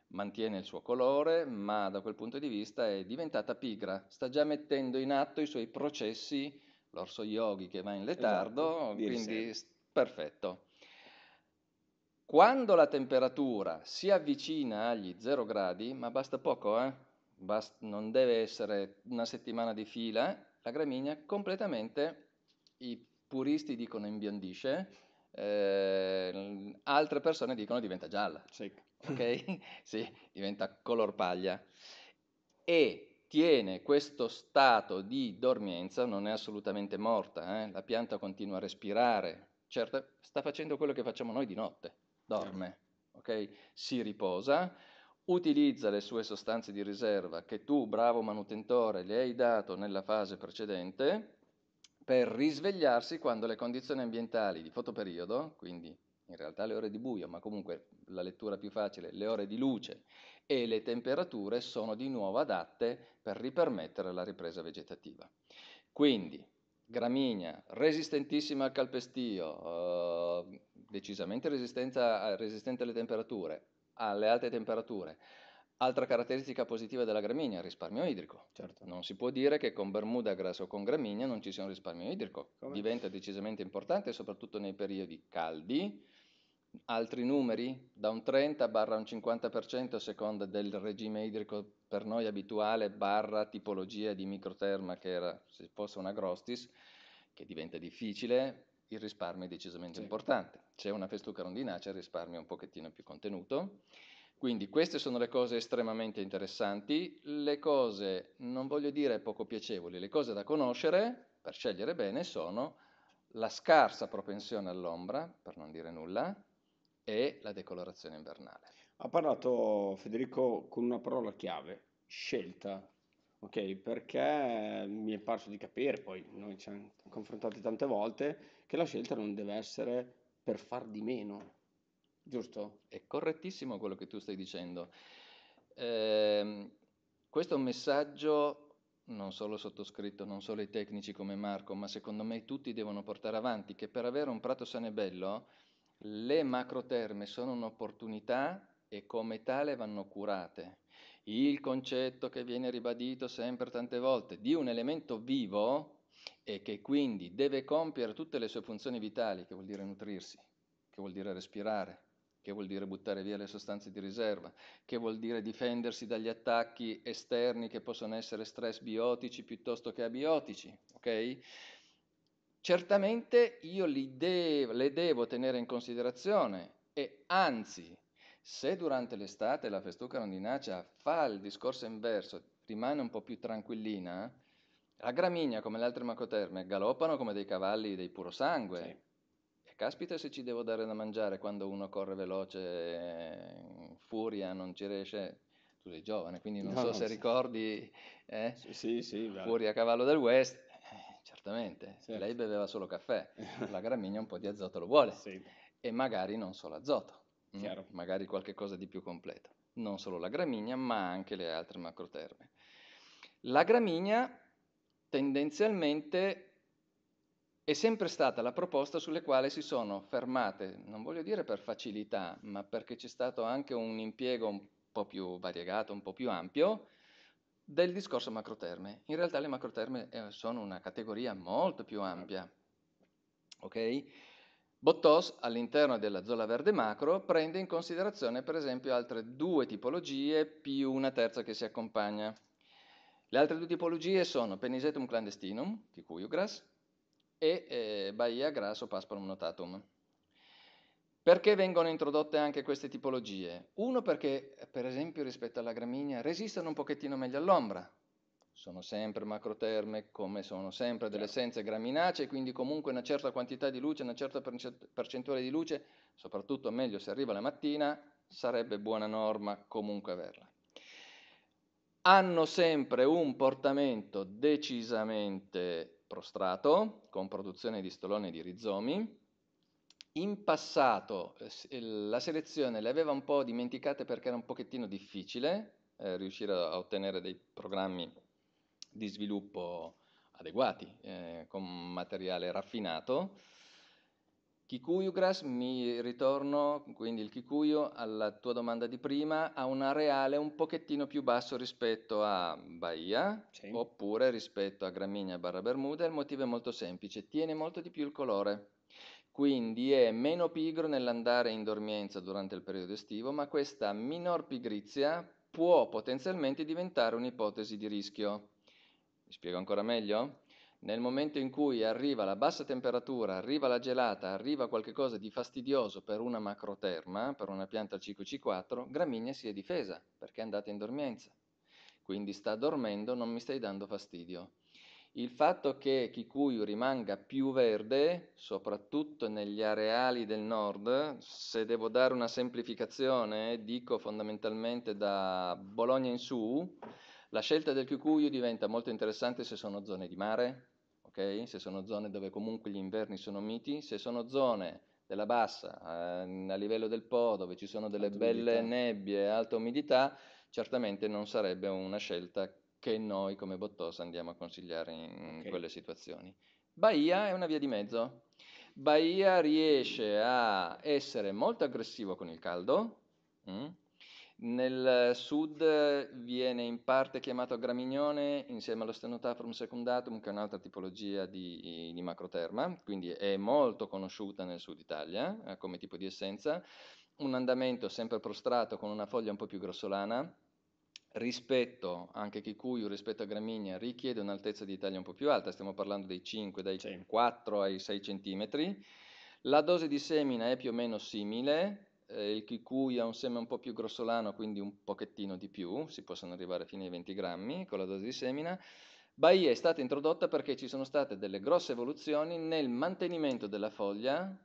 mantiene il suo colore, ma da quel punto di vista è diventata pigra, sta già mettendo in atto i suoi processi, l'orso yogi che va in letardo, esatto, quindi perfetto. Quando la temperatura si avvicina agli 0 gradi, ma basta poco, eh? Bast- non deve essere una settimana di fila, la gramigna completamente, i puristi dicono imbiondisce, eh, altre persone dicono diventa gialla. Secca ok? sì, diventa color paglia. E tiene questo stato di dormienza, non è assolutamente morta, eh? la pianta continua a respirare, certo, sta facendo quello che facciamo noi di notte, dorme, certo. ok? Si riposa, utilizza le sue sostanze di riserva che tu, bravo manutentore, le hai dato nella fase precedente per risvegliarsi quando le condizioni ambientali di fotoperiodo, quindi in realtà le ore di buio, ma comunque la lettura più facile, le ore di luce e le temperature sono di nuovo adatte per ripermettere la ripresa vegetativa. Quindi gramigna resistentissima al calpestio, eh, decisamente resistente alle temperature, alle alte temperature. Altra caratteristica positiva della gramigna, risparmio idrico. Certo. Non si può dire che con Bermuda Bermudagras o con gramigna non ci sia un risparmio idrico. Come? Diventa decisamente importante soprattutto nei periodi caldi, altri numeri, da un 30 barra un 50% a seconda del regime idrico per noi abituale barra tipologia di microterma che era, se fosse una grostis, che diventa difficile, il risparmio è decisamente sì. importante. C'è una festuca rondinacea, il risparmio è un pochettino più contenuto. Quindi queste sono le cose estremamente interessanti, le cose, non voglio dire poco piacevoli, le cose da conoscere, per scegliere bene, sono la scarsa propensione all'ombra, per non dire nulla, e la decolorazione invernale. Ha parlato Federico con una parola chiave, scelta. Ok, perché mi è parso di capire, poi noi ci siamo confrontati tante volte, che la scelta non deve essere per far di meno, giusto? È correttissimo quello che tu stai dicendo. Eh, questo è un messaggio non solo sottoscritto, non solo i tecnici come Marco, ma secondo me tutti devono portare avanti che per avere un prato sano e bello le macroterme sono un'opportunità e come tale vanno curate. Il concetto che viene ribadito sempre tante volte di un elemento vivo e che quindi deve compiere tutte le sue funzioni vitali, che vuol dire nutrirsi, che vuol dire respirare, che vuol dire buttare via le sostanze di riserva, che vuol dire difendersi dagli attacchi esterni che possono essere stress biotici piuttosto che abiotici, ok? Certamente io de- le devo tenere in considerazione e anzi, se durante l'estate la festuca rondinaccia fa il discorso inverso, rimane un po' più tranquillina, la gramigna come le altre macoterme galoppano come dei cavalli dei puro sangue. Sì caspita se ci devo dare da mangiare quando uno corre veloce, in furia, non ci riesce. Tu sei giovane, quindi non no, so non se so. ricordi eh? sì, sì, sì, Furia a cavallo del West giustamente, certo. lei beveva solo caffè, la gramigna un po' di azoto lo vuole sì. e magari non solo azoto, mh, mm? magari qualche cosa di più completo, non solo la gramigna ma anche le altre macroterme. La gramigna tendenzialmente è sempre stata la proposta sulle quali si sono fermate, non voglio dire per facilità, ma perché c'è stato anche un impiego un po' più variegato, un po' più ampio, del discorso macroterme. In realtà le macroterme eh, sono una categoria molto più ampia. Okay? Bottos all'interno della zona verde macro prende in considerazione per esempio altre due tipologie più una terza che si accompagna. Le altre due tipologie sono Penisetum clandestinum, di cui e eh, Bahia grasso pasparum notatum. Perché vengono introdotte anche queste tipologie? Uno perché, per esempio, rispetto alla gramigna, resistono un pochettino meglio all'ombra. Sono sempre macroterme, come sono sempre delle certo. essenze graminacee, quindi comunque una certa quantità di luce, una certa percentuale di luce, soprattutto meglio se arriva la mattina, sarebbe buona norma comunque averla. Hanno sempre un portamento decisamente prostrato, con produzione di stoloni e di rizomi, in passato eh, la selezione le aveva un po' dimenticate perché era un pochettino difficile eh, riuscire a ottenere dei programmi di sviluppo adeguati, eh, con materiale raffinato. Kikuyu Grass, mi ritorno, quindi il Kikuyu, alla tua domanda di prima, ha un areale un pochettino più basso rispetto a Bahia, sì. oppure rispetto a Gramigna barra Bermuda, il motivo è molto semplice, tiene molto di più il colore. Quindi è meno pigro nell'andare in dormienza durante il periodo estivo, ma questa minor pigrizia può potenzialmente diventare un'ipotesi di rischio. Vi spiego ancora meglio? Nel momento in cui arriva la bassa temperatura, arriva la gelata, arriva qualcosa di fastidioso per una macroterma, per una pianta 5 C4, Gramigna si è difesa perché è andata in dormienza. Quindi sta dormendo, non mi stai dando fastidio. Il fatto che Kikuyu rimanga più verde, soprattutto negli areali del nord, se devo dare una semplificazione, dico fondamentalmente da Bologna in su, la scelta del Kikuyu diventa molto interessante se sono zone di mare, okay? se sono zone dove comunque gli inverni sono miti, se sono zone della bassa, eh, a livello del Po, dove ci sono delle alta belle umidità. nebbie, alta umidità, certamente non sarebbe una scelta che noi come Bottosa andiamo a consigliare in okay. quelle situazioni. Bahia è una via di mezzo. Bahia riesce a essere molto aggressivo con il caldo. Mm? Nel sud viene in parte chiamato gramignone insieme allo stenotaphrum secundatum, che è un'altra tipologia di, di macroterma, quindi è molto conosciuta nel sud Italia eh, come tipo di essenza. Un andamento sempre prostrato con una foglia un po' più grossolana, rispetto, anche Kikuyu rispetto a Gramigna, richiede un'altezza di taglia un po' più alta, stiamo parlando dei 5, dai sì. 4 ai 6 cm. La dose di semina è più o meno simile, eh, il Kikuyu ha un seme un po' più grossolano, quindi un pochettino di più, si possono arrivare fino ai 20 grammi con la dose di semina. Bahia è stata introdotta perché ci sono state delle grosse evoluzioni nel mantenimento della foglia.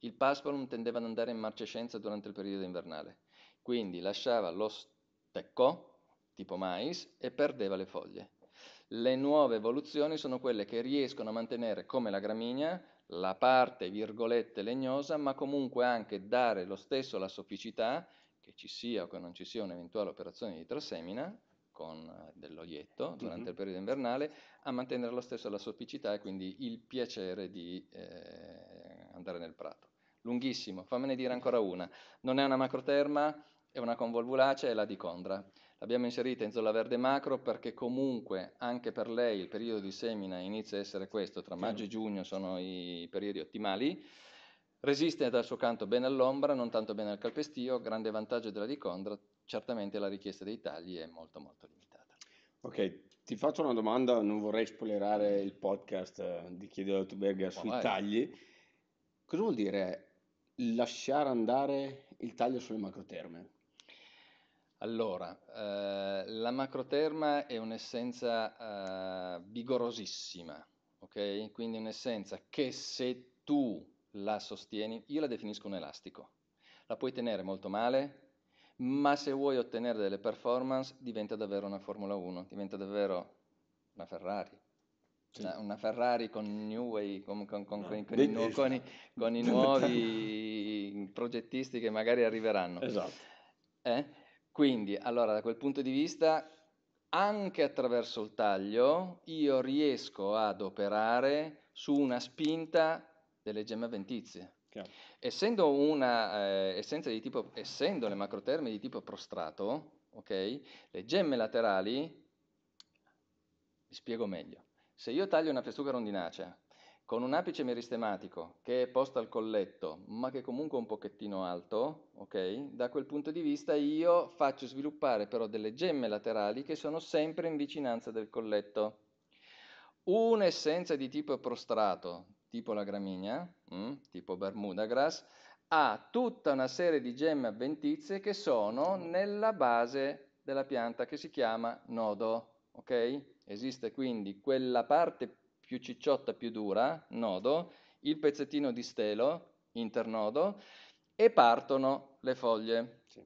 Il Paspalum tendeva ad andare in marcescenza durante il periodo invernale, quindi lasciava lo stecco, tipo mais, e perdeva le foglie. Le nuove evoluzioni sono quelle che riescono a mantenere come la gramigna la parte virgolette legnosa, ma comunque anche dare lo stesso la sofficità, che ci sia o che non ci sia un'eventuale operazione di trasemina con eh, dell'oietto durante mm-hmm. il periodo invernale, a mantenere lo stesso la sofficità e quindi il piacere di eh, andare nel prato. Lunghissimo, fammene dire ancora una. Non è una macroterma, è una convolvulacea è la dicondra. L'abbiamo inserita in zona verde macro perché comunque anche per lei il periodo di semina inizia a essere questo, tra maggio e giugno sono i periodi ottimali. Resiste dal suo canto bene all'ombra, non tanto bene al calpestio, grande vantaggio della dicondra, certamente la richiesta dei tagli è molto molto limitata. Ok, ti faccio una domanda, non vorrei spoilerare il podcast eh, di Chiedo Autoberger sui vai. tagli. Cosa vuol dire lasciare andare il taglio sulle macroterme? Allora, eh, la macroterma è un'essenza eh, vigorosissima, ok? Quindi un'essenza che se tu la sostieni, io la definisco un elastico. La puoi tenere molto male, ma se vuoi ottenere delle performance diventa davvero una Formula 1, diventa davvero una Ferrari, una, una, Ferrari con New Way, con, con, con, no, con i, i, i, nuovi progettisti che magari arriveranno. Esatto. Eh? Quindi, allora, da quel punto di vista, anche attraverso il taglio, io riesco ad operare su una spinta delle gemme avventizie. Chiaro. Essendo, una, eh, essenza di tipo, essendo le macroterme di tipo prostrato, okay, le gemme laterali, vi spiego meglio, se io taglio una festuca rondinacea, con un apice meristematico che è posto al colletto, ma che comunque è un pochettino alto, ok? Da quel punto di vista io faccio sviluppare però delle gemme laterali che sono sempre in vicinanza del colletto. Un'essenza di tipo prostrato, tipo la gramigna, mm, tipo Bermuda grass, ha tutta una serie di gemme avventizie che sono nella base della pianta che si chiama nodo, ok? Esiste quindi quella parte più più cicciotta più dura, nodo, il pezzettino di stelo, internodo, e partono le foglie. Sì.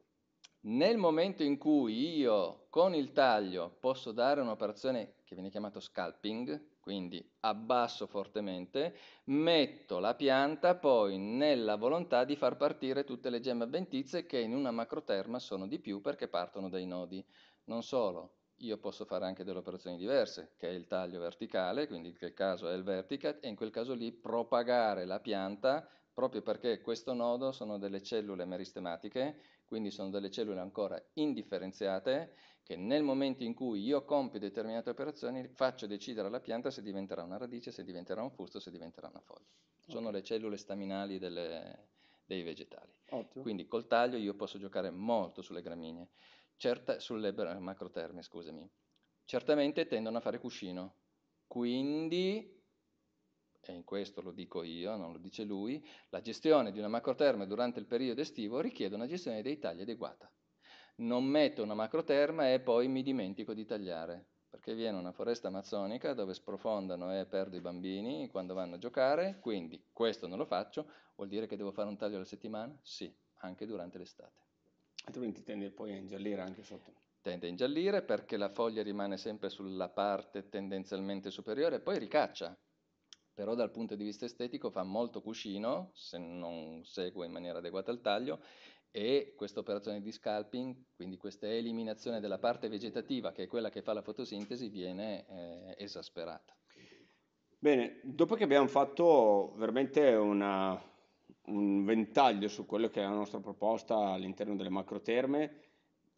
Nel momento in cui io con il taglio posso dare un'operazione che viene chiamata scalping, quindi abbasso fortemente, metto la pianta poi nella volontà di far partire tutte le gemme avventizie che in una macroterma sono di più perché partono dai nodi. Non solo, io posso fare anche delle operazioni diverse, che è il taglio verticale, quindi in quel caso è il vertical, e in quel caso lì propagare la pianta proprio perché questo nodo sono delle cellule meristematiche, quindi sono delle cellule ancora indifferenziate, che nel momento in cui io compio determinate operazioni faccio decidere alla pianta se diventerà una radice, se diventerà un fusto, se diventerà una foglia. Okay. Sono le cellule staminali delle, dei vegetali. Ottimo. Quindi col taglio io posso giocare molto sulle gramigne certa, sulle eh, macroterme, scusami, certamente tendono a fare cuscino. Quindi, e in questo lo dico io, non lo dice lui, la gestione di una macroterma durante il periodo estivo richiede una gestione dei tagli adeguata. Non metto una macroterma e poi mi dimentico di tagliare, perché viene una foresta amazzonica dove sprofondano e perdo i bambini quando vanno a giocare, quindi questo non lo faccio, vuol dire che devo fare un taglio alla settimana? Sì, anche durante l'estate. Altrimenti tende poi a ingiallire anche sotto. Tende a ingiallire perché la foglia rimane sempre sulla parte tendenzialmente superiore e poi ricaccia. Però dal punto di vista estetico fa molto cuscino, se non segue in maniera adeguata il taglio, e questa operazione di scalping, quindi questa eliminazione della parte vegetativa, che è quella che fa la fotosintesi, viene eh, esasperata. Bene, dopo che abbiamo fatto veramente una, un ventaglio su quello che è la nostra proposta all'interno delle macroterme,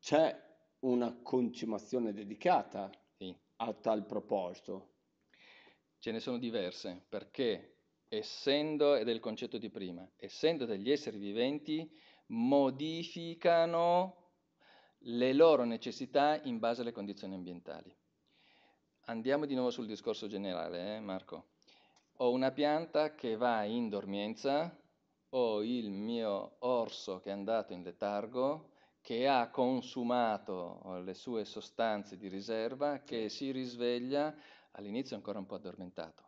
C'è una concimazione dedicata sì. a tal proposito? Ce ne sono diverse perché essendo, ed è il concetto di prima, essendo degli esseri viventi, modificano le loro necessità in base alle condizioni ambientali. Andiamo di nuovo sul discorso generale, eh, Marco. Ho una pianta che va in dormienza, ho il mio orso che è andato in letargo, che ha consumato le sue sostanze di riserva, che si risveglia, all'inizio è ancora un po' addormentato,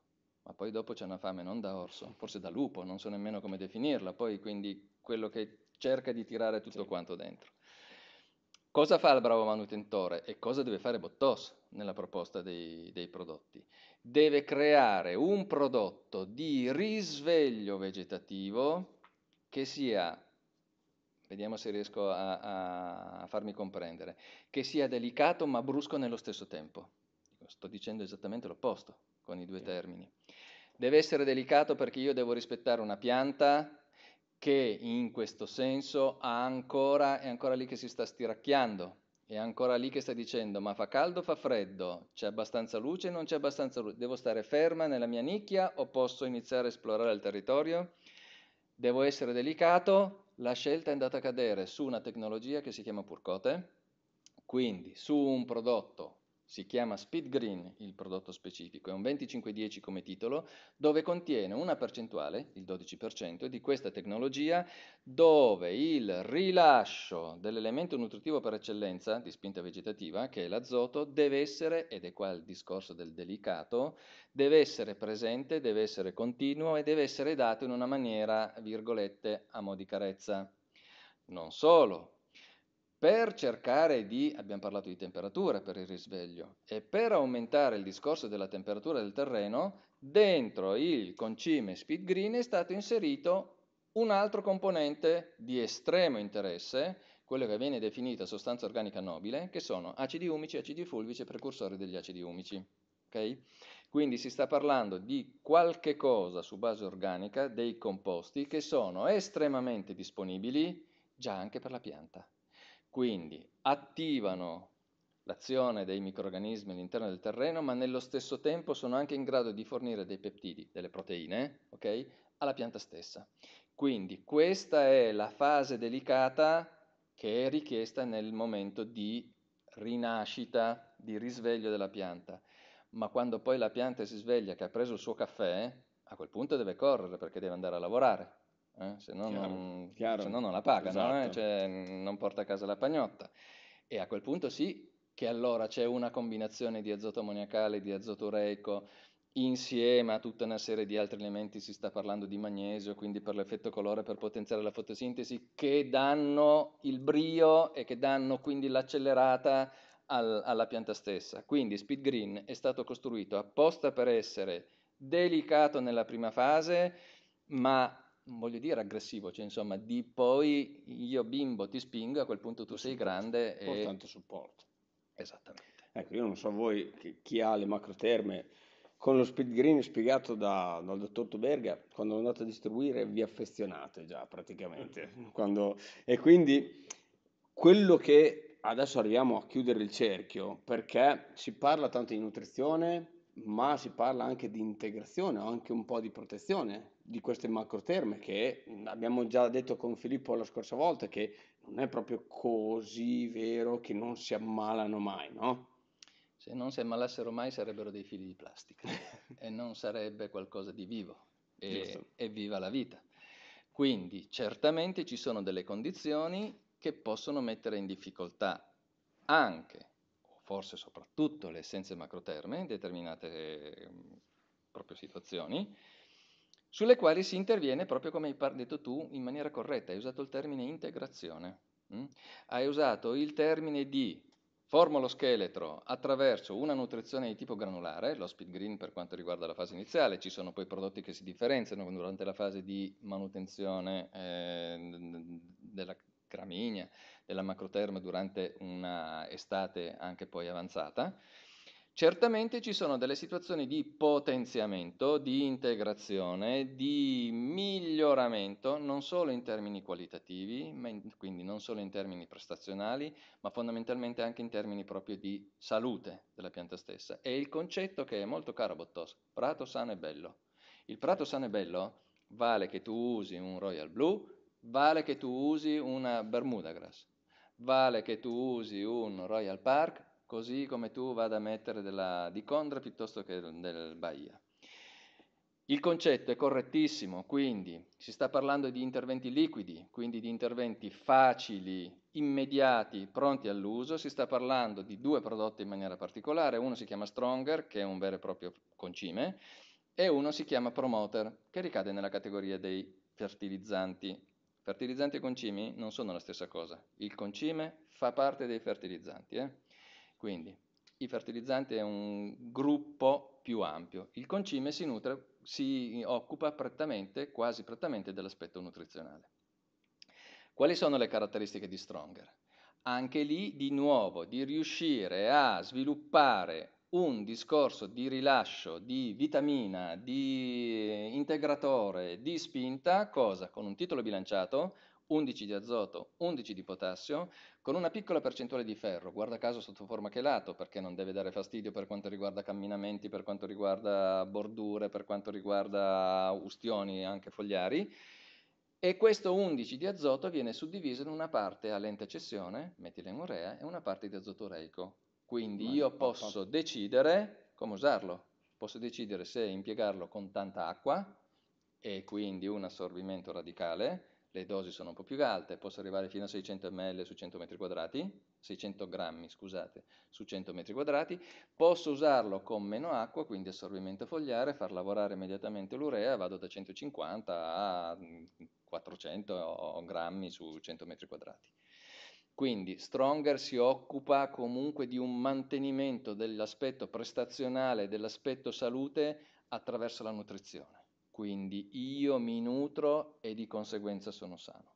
ma poi dopo c'è una fame non da orso, forse da lupo, non so nemmeno come definirla, poi quindi quello che cerca di tirare tutto sì. quanto dentro. Cosa fa il bravo manutentore e cosa deve fare Bottos nella proposta dei, dei prodotti? Deve creare un prodotto di risveglio vegetativo che sia, vediamo se riesco a, a farmi comprendere, che sia delicato ma brusco nello stesso tempo. Sto dicendo esattamente l'opposto con i due termini. Deve essere delicato perché io devo rispettare una pianta che in questo senso ancora, è ancora lì che si sta stiracchiando, è ancora lì che sta dicendo ma fa caldo, fa freddo, c'è abbastanza luce, non c'è abbastanza luce, devo stare ferma nella mia nicchia o posso iniziare a esplorare il territorio? Devo essere delicato, la scelta è andata a cadere su una tecnologia che si chiama Purcote, quindi su un prodotto si chiama Speed Green il prodotto specifico, è un 2510 come titolo, dove contiene una percentuale, il 12%, di questa tecnologia dove il rilascio dell'elemento nutritivo per eccellenza di spinta vegetativa, che è l'azoto, deve essere, ed è qua il discorso del delicato, deve essere presente, deve essere continuo e deve essere dato in una maniera, virgolette, a mo' di carezza. Non solo, per cercare di, abbiamo parlato di temperatura per il risveglio, e per aumentare il discorso della temperatura del terreno, dentro il concime Speed Green è stato inserito un altro componente di estremo interesse, quello che viene definito sostanza organica nobile, che sono acidi umici, acidi fulvici e precursori degli acidi umici. Okay? Quindi si sta parlando di qualche cosa su base organica, dei composti, che sono estremamente disponibili già anche per la pianta. Quindi attivano l'azione dei microrganismi all'interno del terreno, ma nello stesso tempo sono anche in grado di fornire dei peptidi, delle proteine, okay, alla pianta stessa. Quindi questa è la fase delicata che è richiesta nel momento di rinascita, di risveglio della pianta. Ma quando poi la pianta si sveglia che ha preso il suo caffè, a quel punto deve correre perché deve andare a lavorare eh? se, no chiaro, non, chiaro. se no non la paga, eh, esatto. eh? cioè, non porta a casa la pagnotta. E a quel punto sì che allora c'è una combinazione di azoto ammoniacale, di azoto ureico, insieme a tutta una serie di altri elementi si sta parlando di magnesio, quindi per l'effetto colore, per potenziare la fotosintesi, che danno il brio e che danno quindi l'accelerata al, alla pianta stessa. Quindi Speed Green è stato costruito apposta per essere delicato nella prima fase, ma non voglio dire aggressivo, cioè insomma di poi io bimbo ti spingo, a quel punto tu sei grande. E... Importante supporto. Esattamente. Ecco, io non so voi chi, chi ha le macroterme, con lo speed green spiegato da, dal dottor Toberga, quando andate a distribuire vi affezionate già praticamente. Mm. Quando, e quindi quello che adesso arriviamo a chiudere il cerchio, perché si parla tanto di nutrizione, ma si parla anche di integrazione, anche un po' di protezione di queste macroterme che abbiamo già detto con Filippo la scorsa volta che non è proprio così vero che non si ammalano mai, no? Se non si ammalassero mai sarebbero dei fili di plastica e non sarebbe qualcosa di vivo e, e viva la vita. Quindi certamente ci sono delle condizioni che possono mettere in difficoltà anche, o forse soprattutto, le essenze macroterme in determinate eh, proprio situazioni, sulle quali si interviene proprio come hai detto tu in maniera corretta, hai usato il termine integrazione, mh? Mm? hai usato il termine di formo lo scheletro attraverso una nutrizione di tipo granulare, lo speed green per quanto riguarda la fase iniziale, ci sono poi prodotti che si differenziano durante la fase di manutenzione eh, della gramigna, della macroterma durante una estate anche poi avanzata, Certamente ci sono delle situazioni di potenziamento, di integrazione, di miglioramento, non solo in termini qualitativi, quindi non solo in termini prestazionali, ma fondamentalmente anche in termini proprio di salute della pianta stessa. E il concetto che è molto caro a Bottos, prato sano e bello. Il prato sano e bello vale che tu usi un Royal Blue, vale che tu usi una Bermuda Grass, vale che tu usi un Royal Park, così come tu vada a mettere della, di Condra piuttosto che del Bahia. Il concetto è correttissimo, quindi si sta parlando di interventi liquidi, quindi di interventi facili, immediati, pronti all'uso, si sta parlando di due prodotti in maniera particolare, uno si chiama Stronger, che è un vero e proprio concime, e uno si chiama Promoter, che ricade nella categoria dei fertilizzanti. Fertilizzanti e concimi non sono la stessa cosa, il concime fa parte dei fertilizzanti. Eh? Quindi i fertilizzanti è un gruppo più ampio. Il concime si, nutre, si occupa prettamente, quasi prettamente dell'aspetto nutrizionale. Quali sono le caratteristiche di Stronger? Anche lì di nuovo di riuscire a sviluppare un discorso di rilascio di vitamina, di integratore, di spinta, cosa? Con un titolo bilanciato, 11 di azoto, 11 di potassio, con una piccola percentuale di ferro, guarda caso sotto forma chelato, perché non deve dare fastidio per quanto riguarda camminamenti, per quanto riguarda bordure, per quanto riguarda ustioni anche fogliari. E questo 11 di azoto viene suddiviso in una parte a lente cessione, metilenurea, e una parte di azoto reico. Quindi io posso decidere come usarlo. Posso decidere se impiegarlo con tanta acqua e quindi un assorbimento radicale, le dosi sono un po' più alte, posso arrivare fino a 600 ml su 100 m quadrati, 600 grammi, scusate, su 100 m quadrati, posso usarlo con meno acqua, quindi assorbimento fogliare, far lavorare immediatamente l'urea, vado da 150 a 400 mm, grammi su 100 m quadrati. Quindi Stronger si occupa comunque di un mantenimento dell'aspetto prestazionale, dell'aspetto salute attraverso la nutrizione. Quindi io mi nutro e di conseguenza sono sano.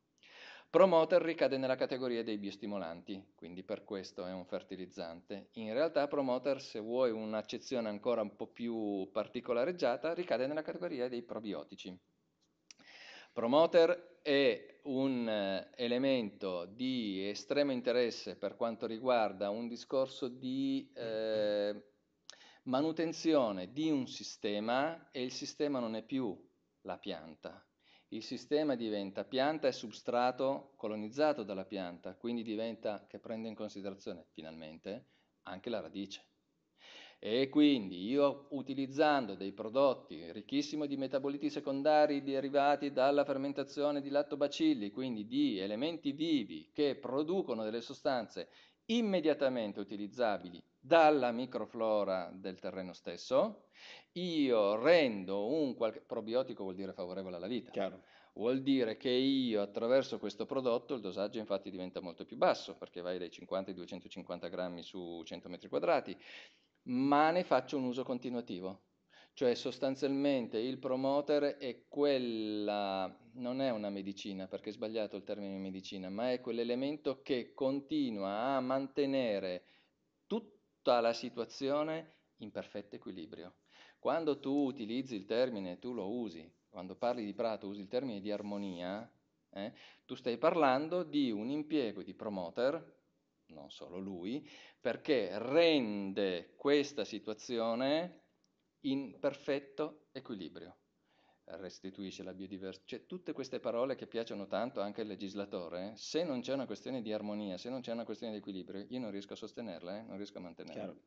Promoter ricade nella categoria dei biostimolanti, quindi per questo è un fertilizzante. In realtà promoter, se vuoi un'accezione ancora un po' più particolareggiata, ricade nella categoria dei probiotici. Promoter è un eh, elemento di estremo interesse per quanto riguarda un discorso di eh, manutenzione di un sistema e il sistema non è più la pianta. Il sistema diventa pianta e substrato colonizzato dalla pianta, quindi diventa che prende in considerazione finalmente anche la radice. E quindi io utilizzando dei prodotti ricchissimi di metaboliti secondari derivati dalla fermentazione di lattobacilli, quindi di elementi vivi che producono delle sostanze immediatamente utilizzabili dalla microflora del terreno stesso, io rendo un qualche probiotico vuol dire favorevole alla vita. Chiaro. Vuol dire che io attraverso questo prodotto il dosaggio infatti diventa molto più basso perché vai dai 50 ai 250 grammi su 100 metri quadrati, ma ne faccio un uso continuativo. Cioè sostanzialmente il promoter è quella, non è una medicina perché è sbagliato il termine medicina, ma è quell'elemento che continua a mantenere tutta la situazione in perfetto equilibrio. Quando tu utilizzi il termine, tu lo usi, quando parli di prato usi il termine di armonia, eh, tu stai parlando di un impiego di promoter, non solo lui, perché rende questa situazione in perfetto equilibrio restituisce la biodiversità, cioè tutte queste parole che piacciono tanto anche al legislatore, eh, se non c'è una questione di armonia, se non c'è una questione di equilibrio, io non riesco a sostenerla, eh? non riesco a mantenerla. Chiaro,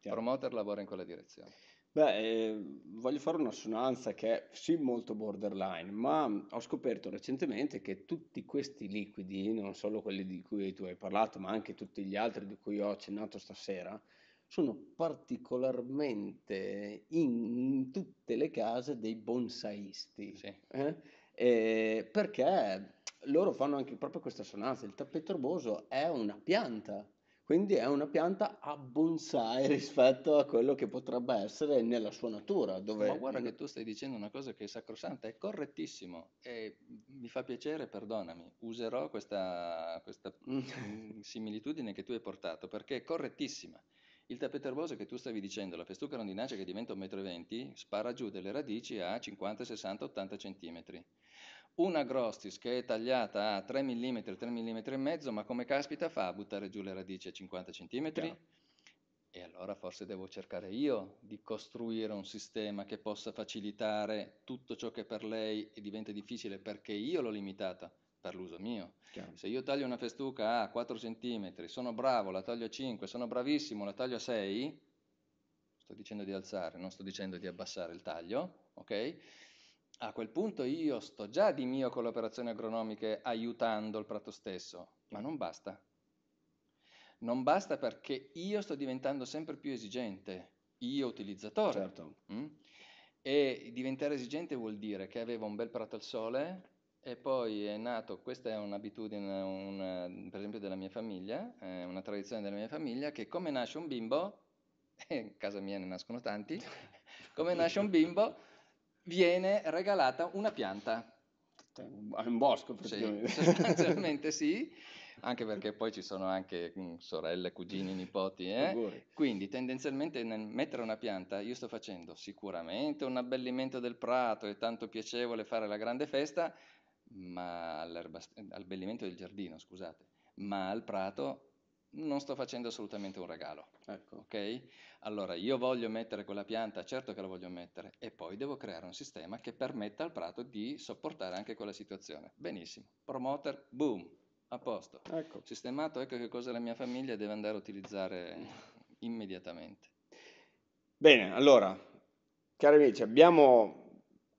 chiaro. Promoter lavora in quella direzione. Beh, eh, voglio fare un'assonanza che è sì molto borderline, ma ho scoperto recentemente che tutti questi liquidi, non solo quelli di cui tu hai parlato, ma anche tutti gli altri di cui ho accennato stasera, sono particolarmente in, tutte le case dei bonsaisti, sì. eh? Eh, perché loro fanno anche proprio questa sonanza, il tappeto erboso è una pianta, quindi è una pianta a bonsai rispetto a quello che potrebbe essere nella sua natura. Dove... Ma guarda che tu stai dicendo una cosa che è sacrosanta, è correttissimo e mi fa piacere, perdonami, userò questa, questa mm. Mm, similitudine che tu hai portato perché è correttissima. Il erboso che tu stavi dicendo, la festuca rondinacea che diventa 1,20 m, spara giù delle radici a 50, 60, 80 cm. Una grostis che è tagliata a 3 mm, 3 mm e mezzo, ma come caspita fa a buttare giù le radici a 50 cm? Chiaro. E allora forse devo cercare io di costruire un sistema che possa facilitare tutto ciò che per lei diventa difficile perché io l'ho limitata per l'uso mio. Chiaro. Se io taglio una festuca a 4 cm, sono bravo, la taglio a 5, sono bravissimo, la taglio a 6, sto dicendo di alzare, non sto dicendo di abbassare il taglio, ok? A quel punto io sto già di mio con le operazioni agronomiche aiutando il prato stesso, ma non basta. Non basta perché io sto diventando sempre più esigente, io utilizzatore. Certo. Mm? E diventare esigente vuol dire che avevo un bel prato al sole, e poi è nato, questa è un'abitudine, una, per esempio, della mia famiglia, eh, una tradizione della mia famiglia, che come nasce un bimbo, eh, in casa mia ne nascono tanti, come nasce un bimbo viene regalata una pianta. un bosco, praticamente. Sì, sostanzialmente sì, anche perché poi ci sono anche mm, sorelle, cugini, nipoti. Eh? Quindi tendenzialmente nel mettere una pianta io sto facendo sicuramente un abbellimento del prato, è tanto piacevole fare la grande festa, ma al bellimento del giardino, scusate, ma al prato non sto facendo assolutamente un regalo. Ecco. Ok? Allora io voglio mettere quella pianta, certo che la voglio mettere, e poi devo creare un sistema che permetta al prato di sopportare anche quella situazione. Benissimo. Promoter, boom, a posto. Ecco. Sistemato, ecco che cosa la mia famiglia deve andare a utilizzare immediatamente. Bene, allora, cari amici, abbiamo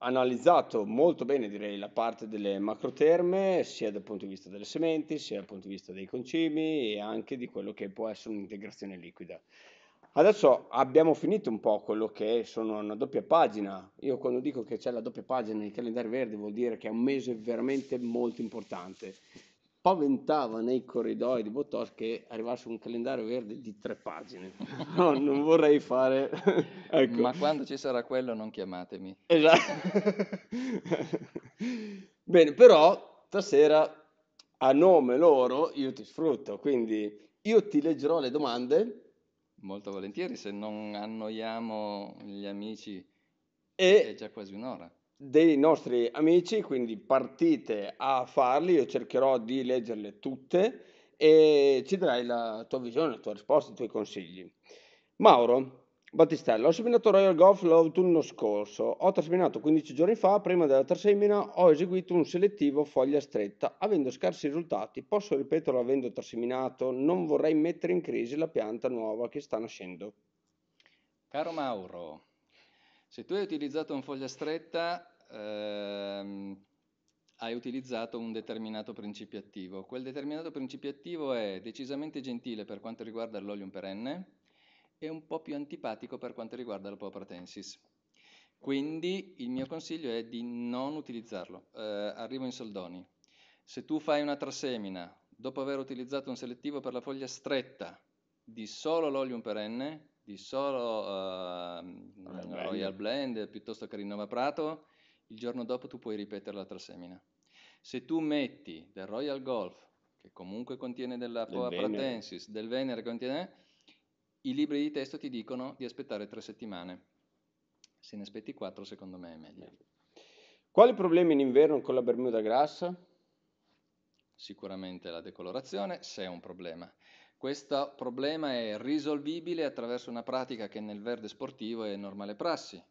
analizzato molto bene direi la parte delle macroterme sia dal punto di vista delle sementi sia dal punto di vista dei concimi e anche di quello che può essere un'integrazione liquida. Adesso abbiamo finito un po' quello che sono una doppia pagina. Io quando dico che c'è la doppia pagina nel calendario verde vuol dire che è un mese veramente molto importante paventava nei corridoi di Botos che arrivasse un calendario verde di tre pagine. No, non vorrei fare... ecco. Ma quando ci sarà quello non chiamatemi. Esatto. Bene, però stasera a nome loro io ti sfrutto, quindi io ti leggerò le domande. Molto volentieri, se non annoiamo gli amici e... è già quasi un'ora dei nostri amici, quindi partite a farli, io cercherò di leggerle tutte e ci darai la tua visione, la tua risposta, i tuoi consigli. Mauro, Battistello, ho seminato Royal Golf l'autunno scorso, ho trasminato 15 giorni fa, prima della trasemina ho eseguito un selettivo foglia stretta, avendo scarsi risultati, posso ripeterlo avendo traseminato, non vorrei mettere in crisi la pianta nuova che sta nascendo. Caro Mauro, se tu hai utilizzato un foglia stretta ehm, hai utilizzato un determinato principio attivo. Quel determinato principio attivo è decisamente gentile per quanto riguarda l'olium perenne e un po' più antipatico per quanto riguarda la Poprotensis. Quindi il mio consiglio è di non utilizzarlo. Eh, arrivo in soldoni. Se tu fai una trasemina, dopo aver utilizzato un selettivo per la foglia stretta di solo l'olium perenne, di solo uh, Royal Blend piuttosto che Rinnova Prato, il giorno dopo tu puoi ripetere la trasemina. Se tu metti del Royal Golf, che comunque contiene della Poa Pratensis, del Venere, contiene, i libri di testo ti dicono di aspettare tre settimane. Se ne aspetti quattro, secondo me è meglio. Quali problemi in inverno con la Bermuda grassa? Sicuramente la decolorazione, se è un problema. Questo problema è risolvibile attraverso una pratica che nel verde sportivo è normale prassi,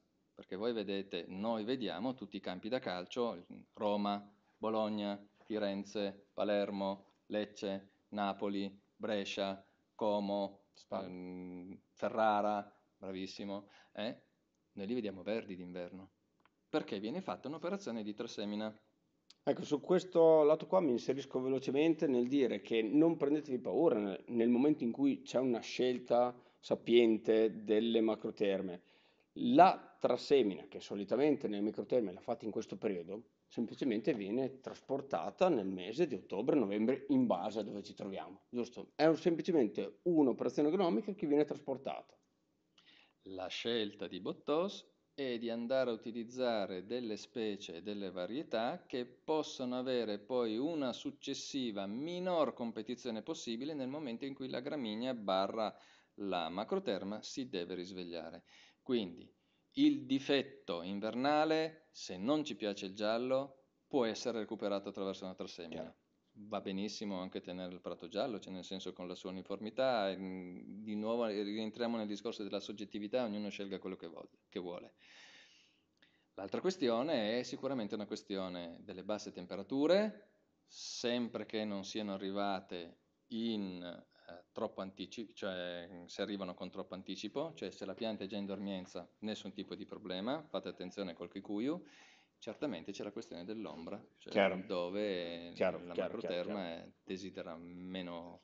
perché voi vedete, noi vediamo tutti i campi da calcio, Roma, Bologna, Firenze, Palermo, Lecce, Napoli, Brescia, Como, ehm, Ferrara, bravissimo, eh? noi li vediamo verdi d'inverno, perché viene fatta un'operazione di tresemina. Ecco, su questo lato qua mi inserisco velocemente nel dire che non prendetevi paura nel momento in cui c'è una scelta sapiente delle macroterme la trasemina, che solitamente nel microterme la fate in questo periodo, semplicemente viene trasportata nel mese di ottobre-novembre in base a dove ci troviamo, giusto? È un, semplicemente un'operazione agronomica che viene trasportata. La scelta di Bottos è di andare a utilizzare delle specie e delle varietà che possono avere poi una successiva minor competizione possibile nel momento in cui la gramigna barra la macroterma si deve risvegliare. Quindi il difetto invernale, se non ci piace il giallo, può essere recuperato attraverso un'altra semina. Chiaro. Va benissimo anche tenere il prato giallo, cioè nel senso con la sua uniformità, ehm, di nuovo eh, rientriamo nel discorso della soggettività, ognuno scelga quello che, che vuole. L'altra questione è sicuramente una questione delle basse temperature, sempre che non siano arrivate in eh, troppo anticipo, cioè mm, se arrivano con troppo anticipo, cioè se la pianta è già in dormienza nessun tipo di problema, fate attenzione col kikuyu, certamente c'è la questione dell'ombra, cioè chiaro. dove chiaro, la chiaro, macroterma desidera meno...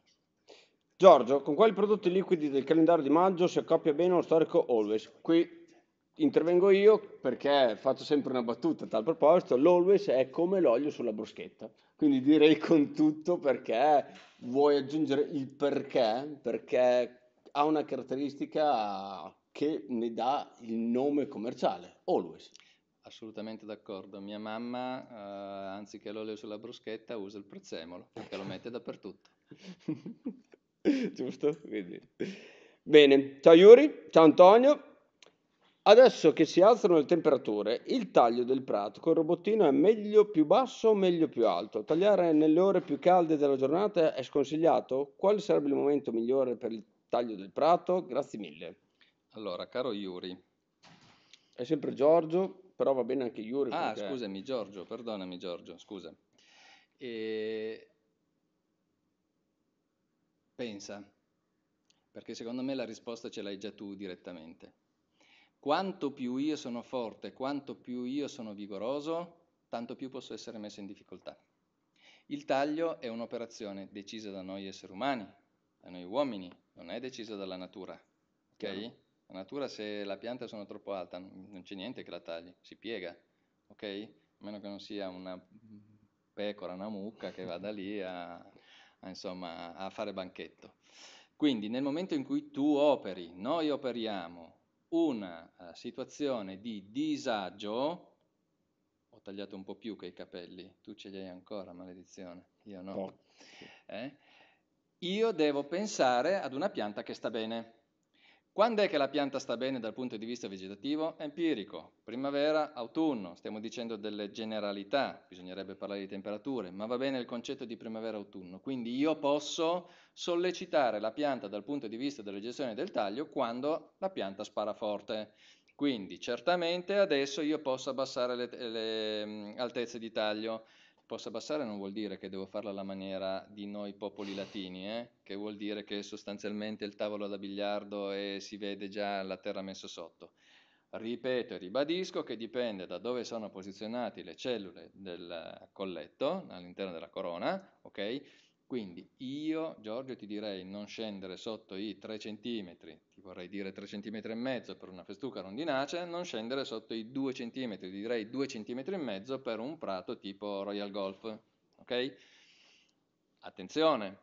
Giorgio, con quali prodotti liquidi del calendario di maggio si accoppia bene lo storico Always? Qui intervengo io perché faccio sempre una battuta a tal proposito, l'Always è come l'olio sulla bruschetta quindi direi con tutto perché vuoi aggiungere il perché, perché ha una caratteristica che ne dà il nome commerciale, Always. Assolutamente d'accordo. Mia mamma, eh, anziché l'olio sulla bruschetta, usa il prezzemolo perché lo mette dappertutto. Giusto? Quindi. Bene, ciao Yuri, ciao Antonio. Adesso che si alzano le temperature, il taglio del prato col robottino è meglio più basso o meglio più alto? Tagliare nelle ore più calde della giornata è sconsigliato? Quale sarebbe il momento migliore per il taglio del prato? Grazie mille. Allora, caro Yuri. È sempre Giorgio, però va bene anche Yuri. Ah, perché... scusami Giorgio, perdonami Giorgio, scusa. E... Pensa, perché secondo me la risposta ce l'hai già tu direttamente quanto più io sono forte, quanto più io sono vigoroso, tanto più posso essere messo in difficoltà. Il taglio è un'operazione decisa da noi esseri umani, da noi uomini, non è decisa dalla natura. Ok? No. La natura se la pianta sono troppo alta non c'è niente che la tagli, si piega, ok? A meno che non sia una pecora, una mucca che vada lì a, a, insomma, a fare banchetto. Quindi nel momento in cui tu operi, noi operiamo, una eh, situazione di disagio, ho tagliato un po' più che i capelli, tu ce li hai ancora, maledizione, io no. no. Eh? Io devo pensare ad una pianta che sta bene. Quando è che la pianta sta bene dal punto di vista vegetativo? Empirico, primavera, autunno, stiamo dicendo delle generalità, bisognerebbe parlare di temperature, ma va bene il concetto di primavera-autunno, quindi io posso sollecitare la pianta dal punto di vista della gestione del taglio quando la pianta spara forte. Quindi certamente adesso io posso abbassare le, le mm, altezze di taglio, possa passare non vuol dire che devo farla alla maniera di noi popoli latini, eh? che vuol dire che sostanzialmente il tavolo da biliardo e si vede già la terra messa sotto. Ripeto e ribadisco che dipende da dove sono posizionate le cellule del colletto all'interno della corona, ok? Quindi io, Giorgio, ti direi non scendere sotto i 3 cm, ti vorrei dire 3 cm e mezzo per una festuca rondinacea, non scendere sotto i 2 cm, ti direi 2 cm e mezzo per un prato tipo Royal Golf, ok? Attenzione,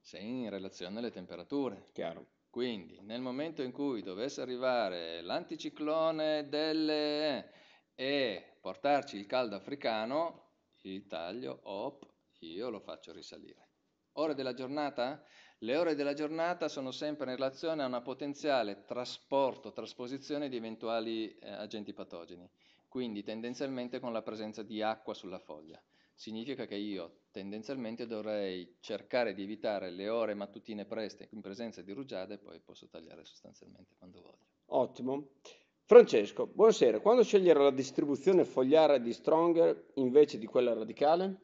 sei in relazione alle temperature. Chiaro. Quindi nel momento in cui dovesse arrivare l'anticiclone delle e portarci il caldo africano, il taglio op io lo faccio risalire. Ore della giornata? Le ore della giornata sono sempre in relazione a una potenziale trasporto, trasposizione di eventuali eh, agenti patogeni, quindi tendenzialmente con la presenza di acqua sulla foglia. Significa che io tendenzialmente dovrei cercare di evitare le ore mattutine preste in presenza di rugiada e poi posso tagliare sostanzialmente quando voglio. Ottimo. Francesco, buonasera. Quando scegliere la distribuzione fogliare di Stronger invece di quella radicale?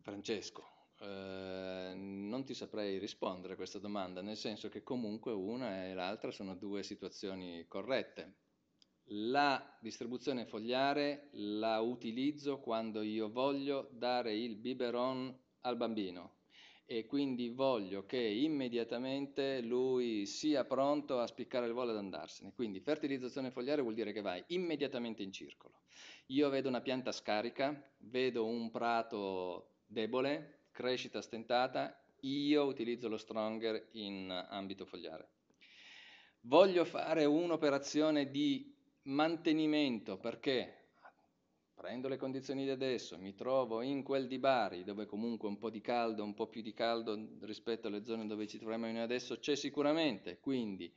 Francesco, Uh, non ti saprei rispondere a questa domanda, nel senso che comunque una e l'altra sono due situazioni corrette. La distribuzione fogliare la utilizzo quando io voglio dare il biberon al bambino e quindi voglio che immediatamente lui sia pronto a spiccare il volo ad andarsene. Quindi fertilizzazione fogliare vuol dire che vai immediatamente in circolo. Io vedo una pianta scarica, vedo un prato debole, crescita stentata, io utilizzo lo stronger in ambito fogliare. Voglio fare un'operazione di mantenimento perché prendo le condizioni di adesso, mi trovo in quel di Bari dove comunque un po' di caldo, un po' più di caldo rispetto alle zone dove ci troviamo noi adesso c'è sicuramente, quindi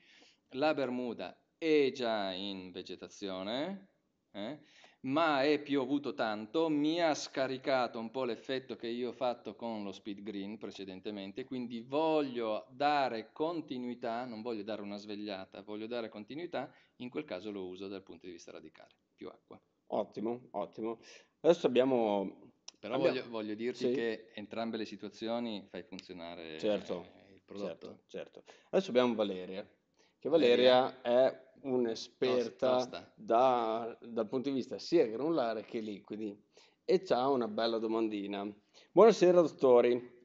la Bermuda è già in vegetazione, eh? ma è piovuto tanto, mi ha scaricato un po' l'effetto che io ho fatto con lo speed green precedentemente, quindi voglio dare continuità, non voglio dare una svegliata, voglio dare continuità, in quel caso lo uso dal punto di vista radicale, più acqua. Ottimo, ottimo. Adesso abbiamo... Però abbiamo... Voglio, voglio, dirti sì. che entrambe le situazioni fai funzionare certo, il prodotto. Certo, certo. Adesso abbiamo Valeria che Valeria è un'esperta Da, dal punto di vista sia granulare che liquidi e ha una bella domandina. Buonasera dottori,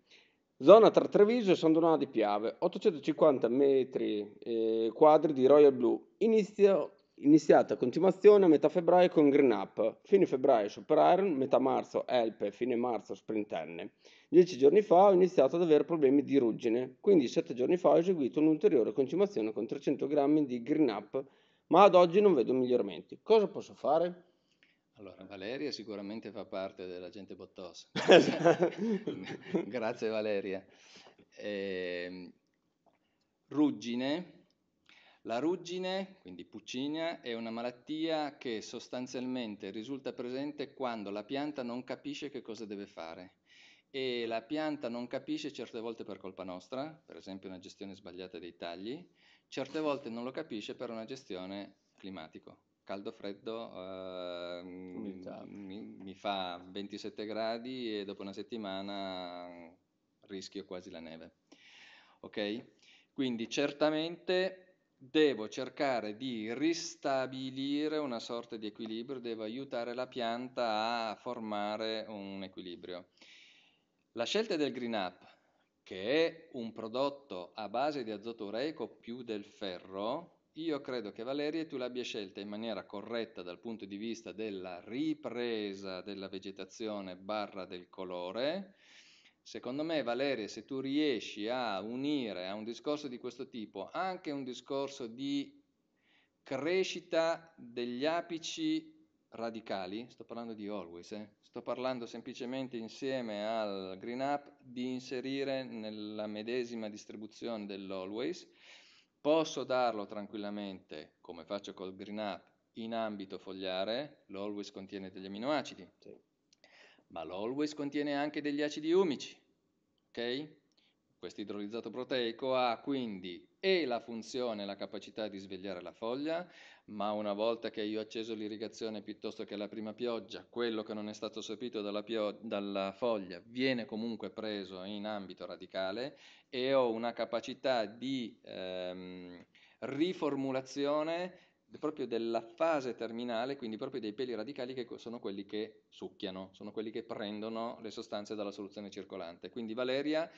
zona tra Treviso e San Donato di Piave, 850 metri eh, quadri di Royal Blue, inizio Iniziata a continuazione a metà febbraio con Green Up, fine febbraio Super Iron, metà marzo Elpe, fine marzo Sprint N. Dieci giorni fa ho iniziato ad avere problemi di ruggine, quindi sette giorni fa ho eseguito un'ulteriore continuazione con 300 grammi di Green Up, ma ad oggi non vedo miglioramenti. Cosa posso fare? Allora, Valeria sicuramente fa parte della gente bottosa. Grazie Valeria. Eh, ruggine la ruggine, quindi puccinia, è una malattia che sostanzialmente risulta presente quando la pianta non capisce che cosa deve fare e la pianta non capisce certe volte per colpa nostra, per esempio una gestione sbagliata dei tagli, certe volte non lo capisce per una gestione climatico. Caldo, freddo, eh, mi, mi fa 27 gradi e dopo una settimana rischio quasi la neve. Ok? Quindi certamente devo cercare di ristabilire una sorta di equilibrio, devo aiutare la pianta a formare un equilibrio. La scelta del Green Up, che è un prodotto a base di azoto ureico più del ferro, io credo che Valeria tu l'abbia scelta in maniera corretta dal punto di vista della ripresa della vegetazione barra del colore, Secondo me, Valeria, se tu riesci a unire a un discorso di questo tipo anche un discorso di crescita degli apici radicali, sto parlando di Always, eh? sto parlando semplicemente insieme al Green Up di inserire nella medesima distribuzione dell'Always, posso darlo tranquillamente, come faccio col Green Up, in ambito fogliare, l'Always contiene degli aminoacidi, sì ma l'always contiene anche degli acidi umici, ok? Questo idrolizzato proteico ha quindi e la funzione, e la capacità di svegliare la foglia, ma una volta che io ho acceso l'irrigazione piuttosto che la prima pioggia, quello che non è stato sopito dalla, dalla foglia viene comunque preso in ambito radicale e ho una capacità di ehm, riformulazione proprio della fase terminale, quindi proprio dei peli radicali che sono quelli che succhiano, sono quelli che prendono le sostanze dalla soluzione circolante. Quindi Valeria,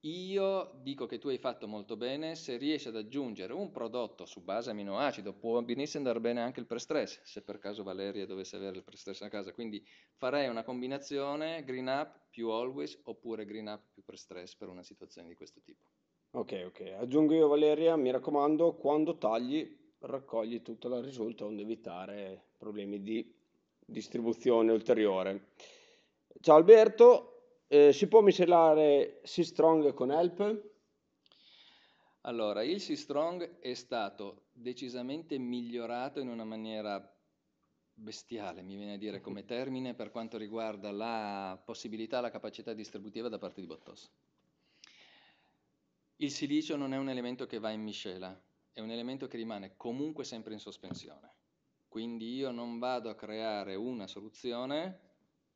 io dico che tu hai fatto molto bene, se riesci ad aggiungere un prodotto su base aminoacido, può benissimo andare bene anche il pre-stress, se per caso Valeria dovesse avere il pre-stress a casa, quindi farei una combinazione green up più always oppure green up più pre-stress per una situazione di questo tipo. Ok, ok, aggiungo io Valeria, mi raccomando, quando tagli raccogli tutta la risolta onde evitare problemi di distribuzione ulteriore. Ciao Alberto, eh, si può miscelare C-Strong con Help? Allora, il C-Strong è stato decisamente migliorato in una maniera bestiale, mi viene a dire come termine, per quanto riguarda la possibilità, la capacità distributiva da parte di Bottos. Il silicio non è un elemento che va in miscela, è un elemento che rimane comunque sempre in sospensione. Quindi io non vado a creare una soluzione,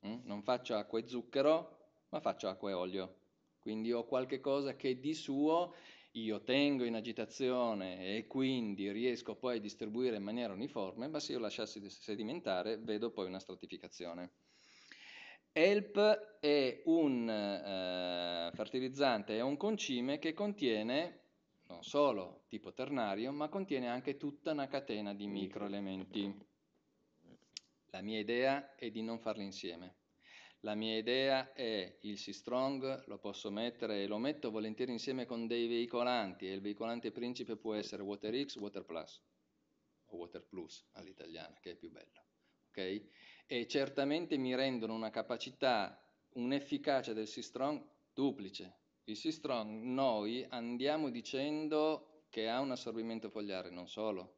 mm, non faccio acqua e zucchero, ma faccio acqua e olio. Quindi ho qualche cosa che di suo io tengo in agitazione e quindi riesco poi a distribuire in maniera uniforme, ma se io lasciassi sedimentare vedo poi una stratificazione. ELP è un eh, fertilizzante, è un concime che contiene non solo tipo ternario, ma contiene anche tutta una catena di microelementi. La mia idea è di non farli insieme. La mia idea è il C-Strong, lo posso mettere e lo metto volentieri insieme con dei veicolanti e il veicolante principe può essere WaterX, WaterPlus o WaterPlus all'italiana, che è più bello. Okay? E certamente mi rendono una capacità, un'efficacia del C-Strong duplice, PC Strong noi andiamo dicendo che ha un assorbimento fogliare, non solo.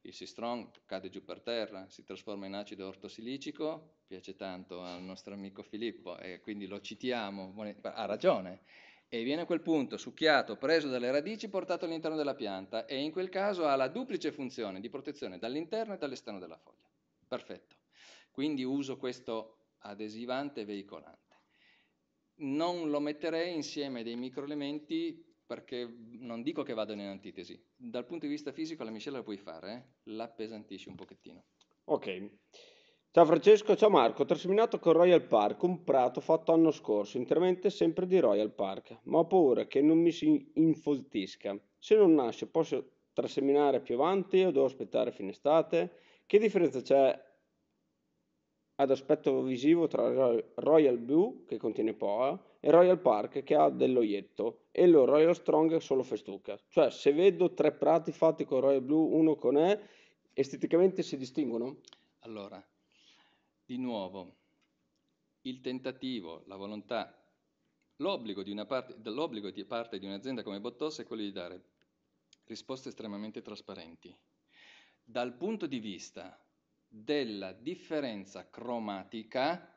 Il C Strong cade giù per terra, si trasforma in acido ortosilicico, piace tanto al nostro amico Filippo e quindi lo citiamo, ha ragione. E viene a quel punto succhiato, preso dalle radici, portato all'interno della pianta e in quel caso ha la duplice funzione di protezione dall'interno e dall'esterno della foglia. Perfetto. Quindi uso questo adesivante veicolante non lo metterei insieme dei microelementi perché non dico che vadano in antitesi. Dal punto di vista fisico la miscela la puoi fare, eh? la un pochettino. Ok. Ciao Francesco, ciao Marco, trasminato con Royal Park, un prato fatto l'anno scorso, interamente sempre di Royal Park, ma ho paura che non mi si infoltisca. Se non nasce posso traseminare più avanti o devo aspettare fine estate? Che differenza c'è ad aspetto visivo tra Royal Blue, che contiene Poa, e Royal Park, che ha dell'oietto, e lo Royal Strong solo festuca. Cioè, se vedo tre prati fatti con Royal Blue, uno con E, esteticamente si distinguono? Allora, di nuovo, il tentativo, la volontà, l'obbligo di, una parte, l'obbligo di parte di un'azienda come Bottos è quello di dare risposte estremamente trasparenti. Dal punto di vista della differenza cromatica,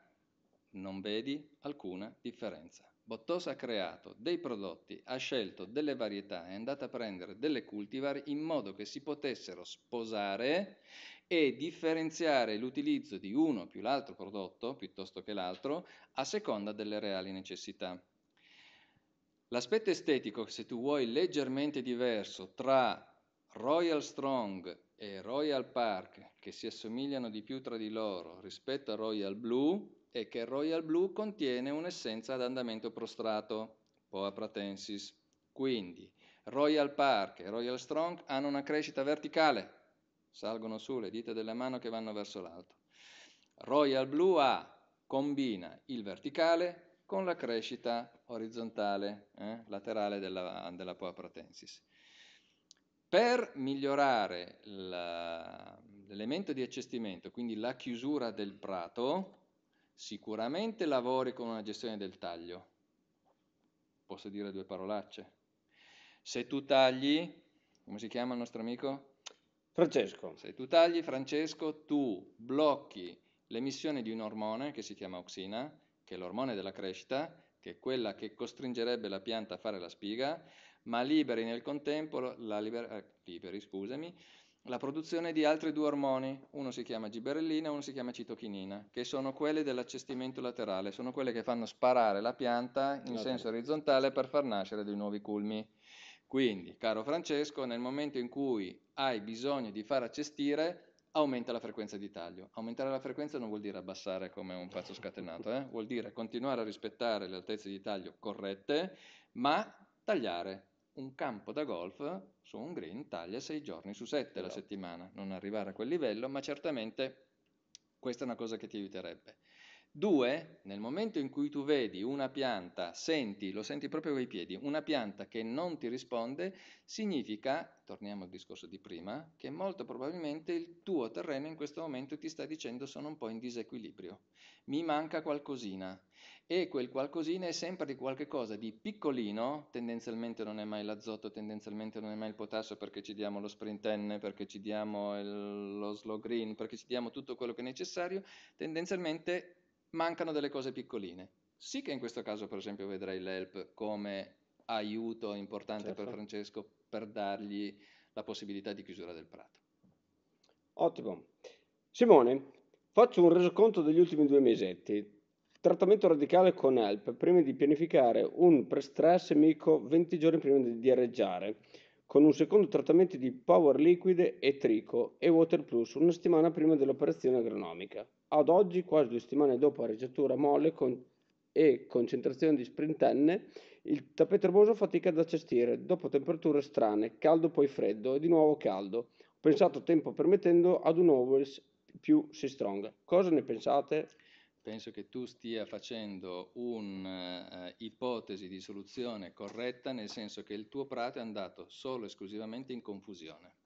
non vedi alcuna differenza. Bottos ha creato dei prodotti, ha scelto delle varietà, è andata a prendere delle cultivar in modo che si potessero sposare e differenziare l'utilizzo di uno più l'altro prodotto piuttosto che l'altro a seconda delle reali necessità. L'aspetto estetico, se tu vuoi, leggermente diverso tra Royal Strong e Royal Park che si assomigliano di più tra di loro rispetto a Royal Blue è che Royal Blue contiene un'essenza ad andamento prostrato, Poa pratensis. Quindi Royal Park e Royal Strong hanno una crescita verticale, salgono su le dita della mano che vanno verso l'alto. Royal Blue A combina il verticale con la crescita orizzontale, eh, laterale della, della Poa pratensis per migliorare l'elemento di accestimento, quindi la chiusura del prato, sicuramente lavori con una gestione del taglio. Posso dire due parolacce? Se tu tagli, come si chiama il nostro amico? Francesco. Se tu tagli, Francesco, tu blocchi l'emissione di un ormone che si chiama oxina, che è l'ormone della crescita, che è quella che costringerebbe la pianta a fare la spiga, ma liberi nel contempo la, liber- eh, liberi, scusami, la produzione di altri due ormoni, uno si chiama giberellina e uno si chiama citochinina, che sono quelle dell'accestimento laterale, sono quelle che fanno sparare la pianta in esatto. senso orizzontale per far nascere dei nuovi culmi. Quindi, caro Francesco, nel momento in cui hai bisogno di far accestire, aumenta la frequenza di taglio. Aumentare la frequenza non vuol dire abbassare come un pazzo scatenato, eh? vuol dire continuare a rispettare le altezze di taglio corrette, ma tagliare, un campo da golf su un green taglia 6 giorni su 7 la settimana, non arrivare a quel livello, ma certamente questa è una cosa che ti aiuterebbe. Due, nel momento in cui tu vedi una pianta, senti, lo senti proprio coi piedi, una pianta che non ti risponde, significa, torniamo al discorso di prima, che molto probabilmente il tuo terreno in questo momento ti sta dicendo sono un po' in disequilibrio, mi manca qualcosina e quel qualcosina è sempre di qualcosa di piccolino, tendenzialmente non è mai l'azoto, tendenzialmente non è mai il potassio perché ci diamo lo sprint N, perché ci diamo il, lo slow green, perché ci diamo tutto quello che è necessario, tendenzialmente mancano delle cose piccoline. Sì che in questo caso, per esempio, vedrai l'help come aiuto importante certo. per Francesco per dargli la possibilità di chiusura del prato. Ottimo. Simone, faccio un resoconto degli ultimi due mesetti. Trattamento radicale con help prima di pianificare un pre-stress mico 20 giorni prima di diareggiare con un secondo trattamento di power liquide e trico e water plus una settimana prima dell'operazione agronomica. Ad oggi, quasi due settimane dopo la reggiatura molle con- e concentrazione di sprintenne, il tappeto erboso fatica da cestire, dopo temperature strane, caldo poi freddo e di nuovo caldo. Ho pensato tempo permettendo ad un overs più si strong. Cosa ne pensate? Penso che tu stia facendo un'ipotesi eh, uh, di soluzione corretta, nel senso che il tuo prato è andato solo e esclusivamente in confusione.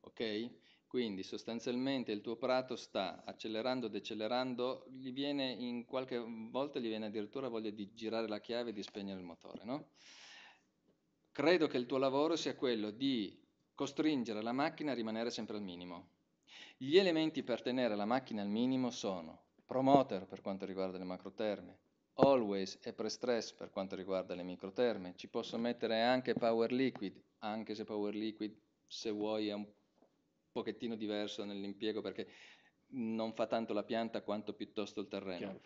Ok? Quindi sostanzialmente il tuo prato sta accelerando, decelerando, gli viene in qualche volta gli viene addirittura voglia di girare la chiave e di spegnere il motore. No? Credo che il tuo lavoro sia quello di costringere la macchina a rimanere sempre al minimo. Gli elementi per tenere la macchina al minimo sono promoter per quanto riguarda le macroterme, always e pre-stress per quanto riguarda le microterme, ci posso mettere anche power liquid, anche se power liquid se vuoi è un pochettino diverso nell'impiego perché non fa tanto la pianta quanto piuttosto il terreno. Chiaro.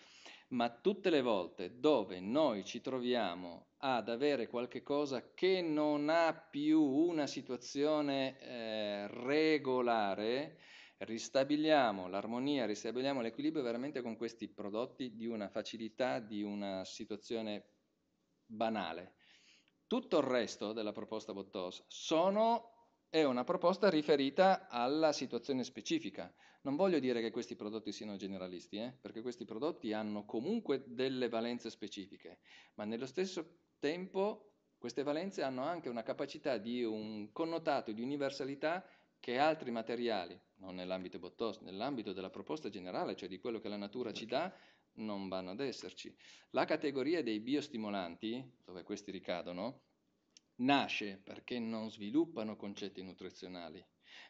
Ma tutte le volte dove noi ci troviamo ad avere qualche cosa che non ha più una situazione eh, regolare, ristabiliamo l'armonia, ristabiliamo l'equilibrio veramente con questi prodotti di una facilità, di una situazione banale. Tutto il resto della proposta Bottos sono è una proposta riferita alla situazione specifica. Non voglio dire che questi prodotti siano generalisti, eh, perché questi prodotti hanno comunque delle valenze specifiche, ma nello stesso tempo queste valenze hanno anche una capacità di un connotato di universalità che altri materiali, non nell'ambito Bottos, nell'ambito della proposta generale, cioè di quello che la natura ci dà, non vanno ad esserci. La categoria dei biostimolanti, dove questi ricadono, nasce perché non sviluppano concetti nutrizionali,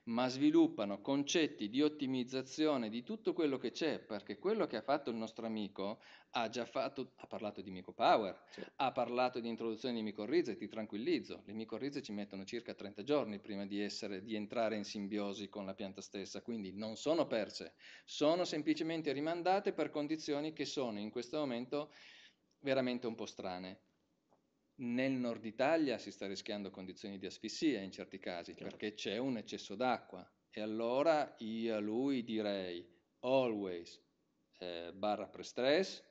ma sviluppano concetti di ottimizzazione di tutto quello che c'è, perché quello che ha fatto il nostro amico ha già fatto, ha parlato di micopower, sì. ha parlato di introduzione di micorrize, ti tranquillizzo, le micorrize ci mettono circa 30 giorni prima di, essere, di entrare in simbiosi con la pianta stessa, quindi non sono perse, sono semplicemente rimandate per condizioni che sono in questo momento veramente un po' strane. Nel nord Italia si sta rischiando condizioni di asfissia in certi casi Chiaro. perché c'è un eccesso d'acqua e allora io a lui direi always eh, barra prestress,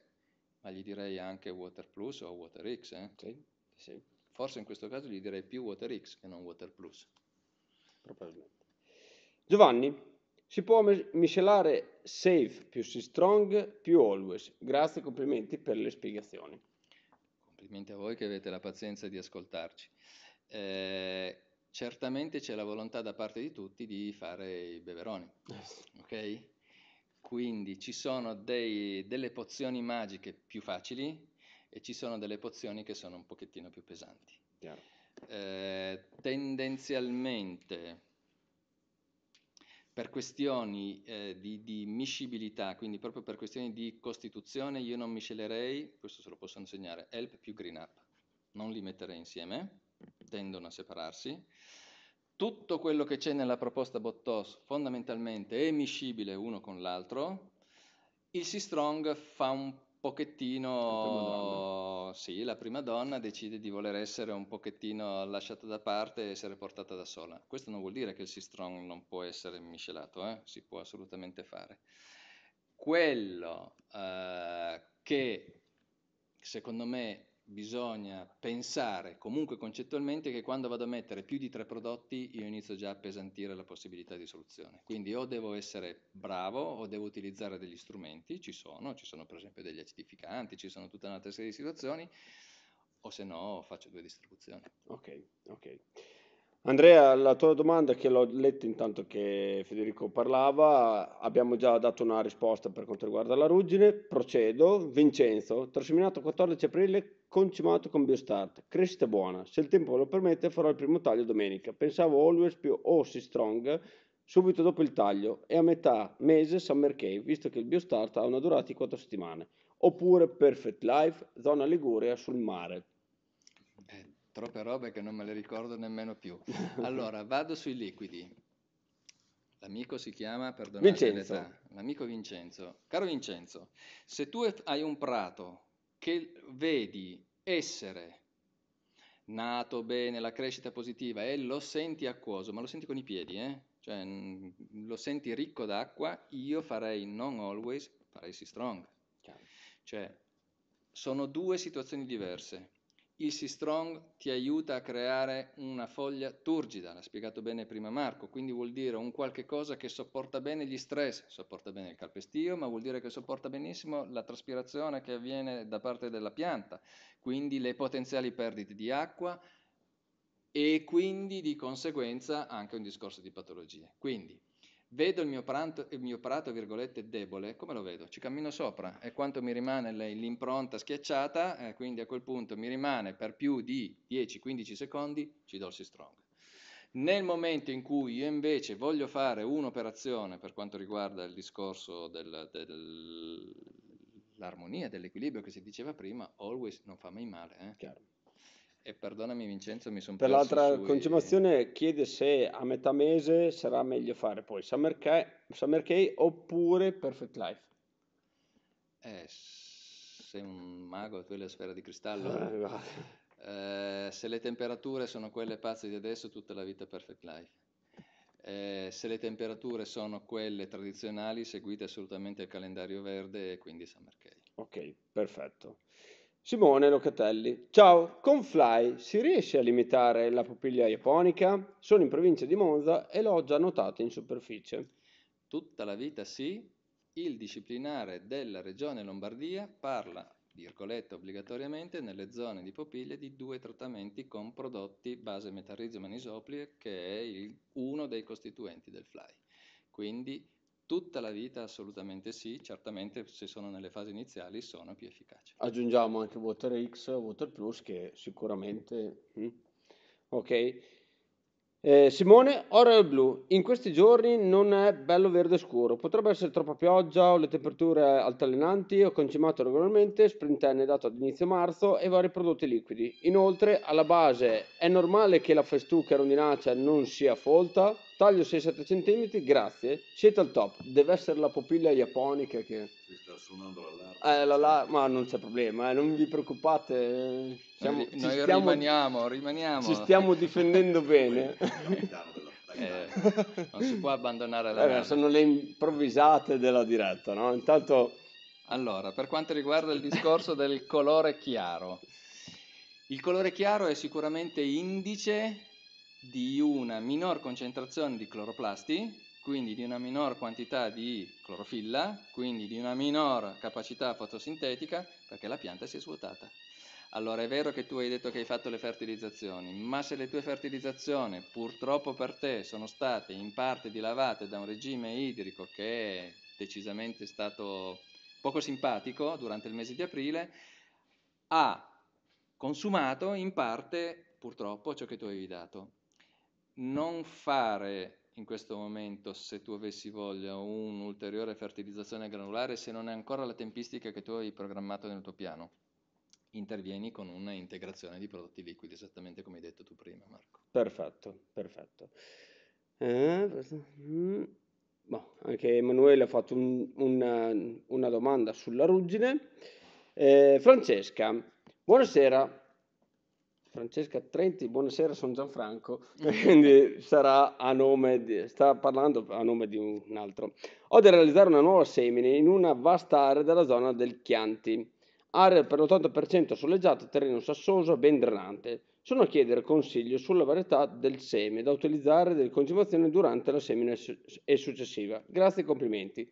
ma gli direi anche Water Plus o Water X. Eh? Sì, sì. Forse in questo caso gli direi più Water X che non Water Plus. Probabilmente. Giovanni, si può miscelare safe più si strong più always. Grazie e complimenti per le spiegazioni specialmente a voi che avete la pazienza di ascoltarci. Eh, certamente c'è la volontà da parte di tutti di fare i beveroni, ok? Quindi ci sono dei, delle pozioni magiche più facili e ci sono delle pozioni che sono un pochettino più pesanti. Eh, tendenzialmente per questioni eh, di, di, miscibilità, quindi proprio per questioni di costituzione, io non miscelerei, questo se lo posso insegnare, help più green up, non li metterei insieme, tendono a separarsi. Tutto quello che c'è nella proposta Bottos fondamentalmente è miscibile uno con l'altro, il C-Strong fa un pochettino, sì, la prima donna decide di voler essere un pochettino lasciata da parte e essere portata da sola. Questo non vuol dire che il sistrong non può essere miscelato, eh? si può assolutamente fare. Quello eh, che secondo me bisogna pensare comunque concettualmente che quando vado a mettere più di tre prodotti io inizio già a pesantire la possibilità di soluzione. Quindi o devo essere bravo o devo utilizzare degli strumenti, ci sono, ci sono per esempio degli acidificanti, ci sono tutta un'altra serie di situazioni, o se no faccio due distribuzioni. Ok, ok. Andrea, la tua domanda che l'ho letta intanto che Federico parlava, abbiamo già dato una risposta per quanto riguarda la ruggine. Procedo. Vincenzo, trasseminato 14 aprile, concimato con Biostart. Crescita buona. Se il tempo lo permette farò il primo taglio domenica. Pensavo Always più Ossi Strong subito dopo il taglio e a metà mese Summer Cave, visto che il Biostart ha una durata di 4 settimane. Oppure Perfect Life, zona Liguria sul mare. Eh, troppe robe che non me le ricordo nemmeno più. Allora, vado sui liquidi. L'amico si chiama, perdonate Vincenzo. l'età, l'amico Vincenzo. Caro Vincenzo, se tu hai un prato che vedi essere nato bene, la crescita positiva, e lo senti acquoso, ma lo senti con i piedi, eh? cioè mm, lo senti ricco d'acqua, io farei non always, farei si strong. Chiaro. Cioè, sono due situazioni diverse. Il Easy Strong ti aiuta a creare una foglia turgida, l'ha spiegato bene prima Marco, quindi vuol dire un qualche cosa che sopporta bene gli stress, sopporta bene il calpestio, ma vuol dire che sopporta benissimo la traspirazione che avviene da parte della pianta, quindi le potenziali perdite di acqua e quindi di conseguenza anche un discorso di patologie. Quindi Vedo il mio, pranto, il mio prato, virgolette, debole, come lo vedo? Ci cammino sopra e quanto mi rimane l'impronta schiacciata, eh, quindi a quel punto mi rimane per più di 10-15 secondi, ci do il strong. Nel momento in cui io invece voglio fare un'operazione per quanto riguarda il discorso del, del, dell'armonia, dell'equilibrio che si diceva prima, always non fa mai male. Eh? Chiaro. E perdonami Vincenzo, mi sono Per l'altra sui... consumazione chiede se a metà mese sarà meglio fare poi Summer Key, Summer Key oppure Perfect Life. Eh, sei un mago, tu hai la sfera di cristallo. Ah, Eh, se le temperature sono quelle pazze di adesso, tutta la vita perfect life. Eh, se le temperature sono quelle tradizionali, seguite assolutamente il calendario verde e quindi Summer Key. Ok, perfetto. Simone Locatelli. Ciao, con Fly si riesce a limitare la pupiglia ionica? Sono in provincia di Monza e l'ho già notato in superficie. Tutta la vita sì, il disciplinare della regione Lombardia parla, virgolette, obbligatoriamente nelle zone di popiglie di due trattamenti con prodotti base metarrizio manisoplie che è il, uno dei costituenti del Fly. Quindi Tutta la vita assolutamente sì, certamente se sono nelle fasi iniziali sono più efficaci. Aggiungiamo anche Water X, Water Plus che sicuramente... Mm. Ok. Eh, Simone, Oral Blu, in questi giorni non è bello verde scuro, potrebbe essere troppa pioggia o le temperature altalenanti, ho concimato regolarmente, sprint N dato ad inizio marzo e vari prodotti liquidi. Inoltre, alla base, è normale che la festuca rondinacea non sia folta? Taglio 6-7 cm, grazie. Siete al top. Deve essere la pupilla iaponica che... Si sta suonando l'allarme. Eh, l'allarme, ma non c'è problema, eh, non vi preoccupate. Eh, siamo, noi, noi stiamo, rimaniamo, rimaniamo. Ci stiamo difendendo bene. Eh, non si può abbandonare la eh, Sono le improvvisate della diretta, no? Intanto... Allora, per quanto riguarda il discorso del colore chiaro, il colore chiaro è sicuramente indice di una minor concentrazione di cloroplasti, quindi di una minor quantità di clorofilla, quindi di una minor capacità fotosintetica, perché la pianta si è svuotata. Allora è vero che tu hai detto che hai fatto le fertilizzazioni, ma se le tue fertilizzazioni purtroppo per te sono state in parte dilavate da un regime idrico che è decisamente stato poco simpatico durante il mese di aprile, ha consumato in parte purtroppo ciò che tu avevi dato non fare in questo momento, se tu avessi voglia, un'ulteriore fertilizzazione granulare, se non è ancora la tempistica che tu hai programmato nel tuo piano, intervieni con una integrazione di prodotti liquidi, esattamente come hai detto tu prima, Marco. Perfetto, perfetto. Eh, mm. boh, anche Emanuele ha fatto un, una, una, domanda sulla ruggine. Eh, Francesca, buonasera. Francesca Trenti, buonasera, sono Gianfranco, eh, quindi sarà a nome di, sta parlando a nome di un altro. Ho da realizzare una nuova semina in una vasta area della zona del Chianti, area per l'80% soleggiata, terreno sassoso, ben drenante. Sono a chiedere consiglio sulla varietà del seme da utilizzare delle consumazioni durante la semina e successiva. Grazie e complimenti.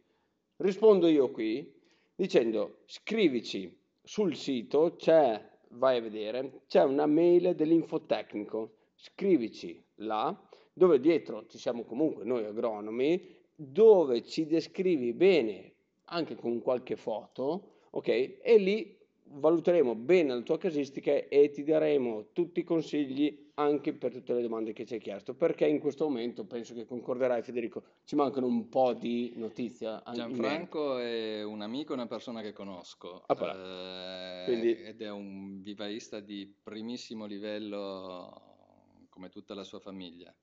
Rispondo io qui dicendo scrivici sul sito, c'è vai a vedere, c'è una mail dell'infotecnico. Scrivici là, dove dietro ci siamo comunque noi agronomi, dove ci descrivi bene, anche con qualche foto, ok? E lì valuteremo bene la tua casistica e ti daremo tutti i consigli anche per tutte le domande che ci hai chiesto, perché in questo momento penso che concorderai Federico, ci mancano un po' di notizie. Gianfranco è un amico, e una persona che conosco ah, eh, Quindi... ed è un vivaista di primissimo livello come tutta la sua famiglia.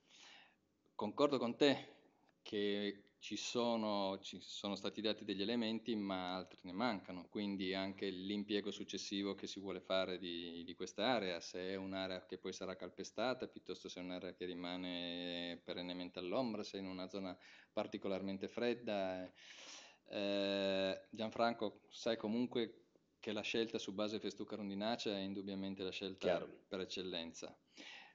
Concordo con te che ci sono, ci sono, stati dati degli elementi ma altri ne mancano, quindi anche l'impiego successivo che si vuole fare di, di quest'area, se è un'area che poi sarà calpestata piuttosto se è un'area che rimane perennemente all'ombra, se è in una zona particolarmente fredda. Eh, eh Gianfranco, sai comunque che la scelta su base Festuca-Rondinacea è indubbiamente la scelta Chiaro. per eccellenza.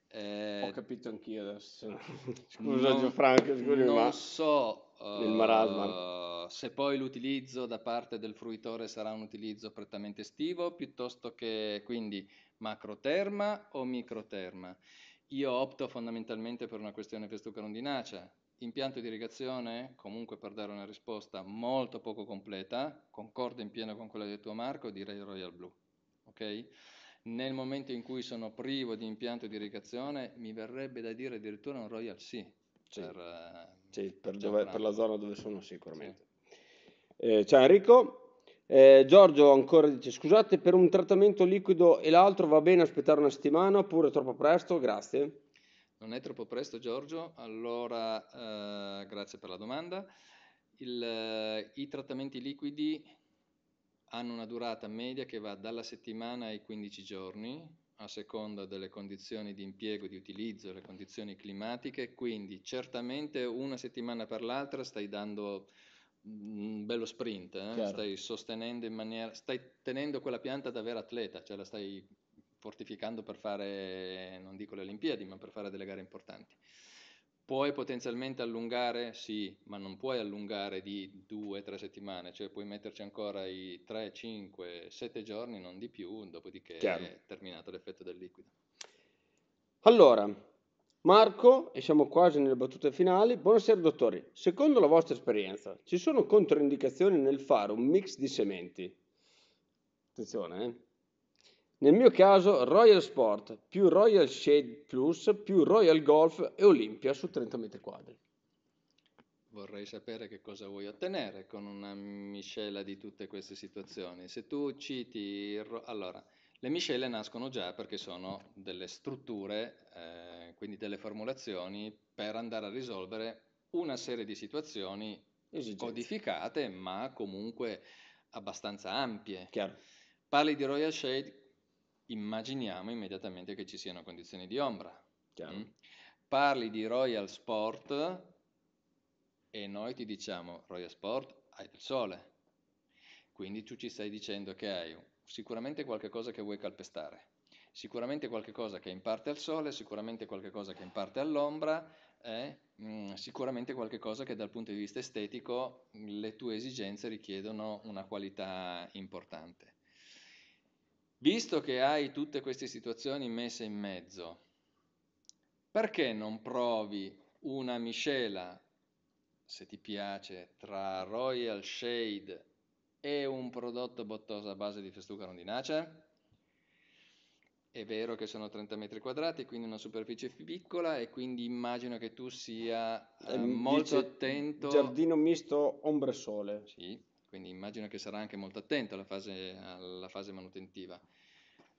Eh, Ho capito anch'io adesso. Scusa non, Gianfranco, scusi, non ma... so nel eh, marasma. Uh, se poi l'utilizzo da parte del fruitore sarà un utilizzo prettamente estivo, piuttosto che quindi macroterma o microterma. Io opto fondamentalmente per una questione festucarondinacea. Impianto di irrigazione, comunque per dare una risposta molto poco completa, concordo in pieno con quella del tuo Marco, direi Royal Blue. Okay? Nel momento in cui sono privo di impianto di irrigazione, mi verrebbe da dire addirittura un Royal Sea, sì. per, eh, sì, per, dove, per, la zona dove sono sicuramente. Sì. Eh, ciao Enrico. Eh, Giorgio ancora dice scusate per un trattamento liquido e l'altro va bene aspettare una settimana oppure è troppo presto? Grazie. Non è troppo presto Giorgio, allora eh, grazie per la domanda. Il, eh, I trattamenti liquidi hanno una durata media che va dalla settimana ai 15 giorni, a seconda delle condizioni di impiego, di utilizzo, le condizioni climatiche, quindi certamente una settimana per l'altra stai dando mm, un bello sprint, eh? stai sostenendo in maniera, stai tenendo quella pianta da vera atleta, cioè la stai fortificando per fare, non dico le Olimpiadi, ma per fare delle gare importanti. Puoi potenzialmente allungare? Sì, ma non puoi allungare di 2-3 settimane, cioè puoi metterci ancora i 3, 5, 7 giorni, non di più, dopodiché Chiaro. è terminato l'effetto del liquido. Allora, Marco, e siamo quasi nelle battute finali. Buonasera dottori, secondo la vostra esperienza ci sono controindicazioni nel fare un mix di sementi? Attenzione, eh? Nel mio caso Royal Sport più Royal Shade Plus più Royal Golf e Olimpia su 30 metri quadri. Vorrei sapere che cosa vuoi ottenere con una miscela di tutte queste situazioni. Se tu citi... Allora, le miscele nascono già perché sono delle strutture, eh, quindi delle formulazioni per andare a risolvere una serie di situazioni Esigenze. codificate ma comunque abbastanza ampie. Chiaro. Parli di Royal Shade, immaginiamo immediatamente che ci siano condizioni di ombra. Mm? Parli di Royal Sport e noi ti diciamo Royal Sport hai del sole. Quindi tu ci stai dicendo che hai sicuramente qualcosa che vuoi calpestare, sicuramente qualcosa che è in parte al sole, sicuramente qualcosa che è in parte all'ombra, eh? mm, sicuramente qualcosa che dal punto di vista estetico le tue esigenze richiedono una qualità importante visto che hai tutte queste situazioni messe in mezzo, perché non provi una miscela, se ti piace, tra Royal Shade e un prodotto bottoso a base di festuca rondinacea? È vero che sono 30 metri quadrati, quindi una superficie piccola e quindi immagino che tu sia eh, ehm, molto attento. Giardino misto ombre sole. Sì, quindi immagino che sarà anche molto attento alla fase, alla fase manutentiva.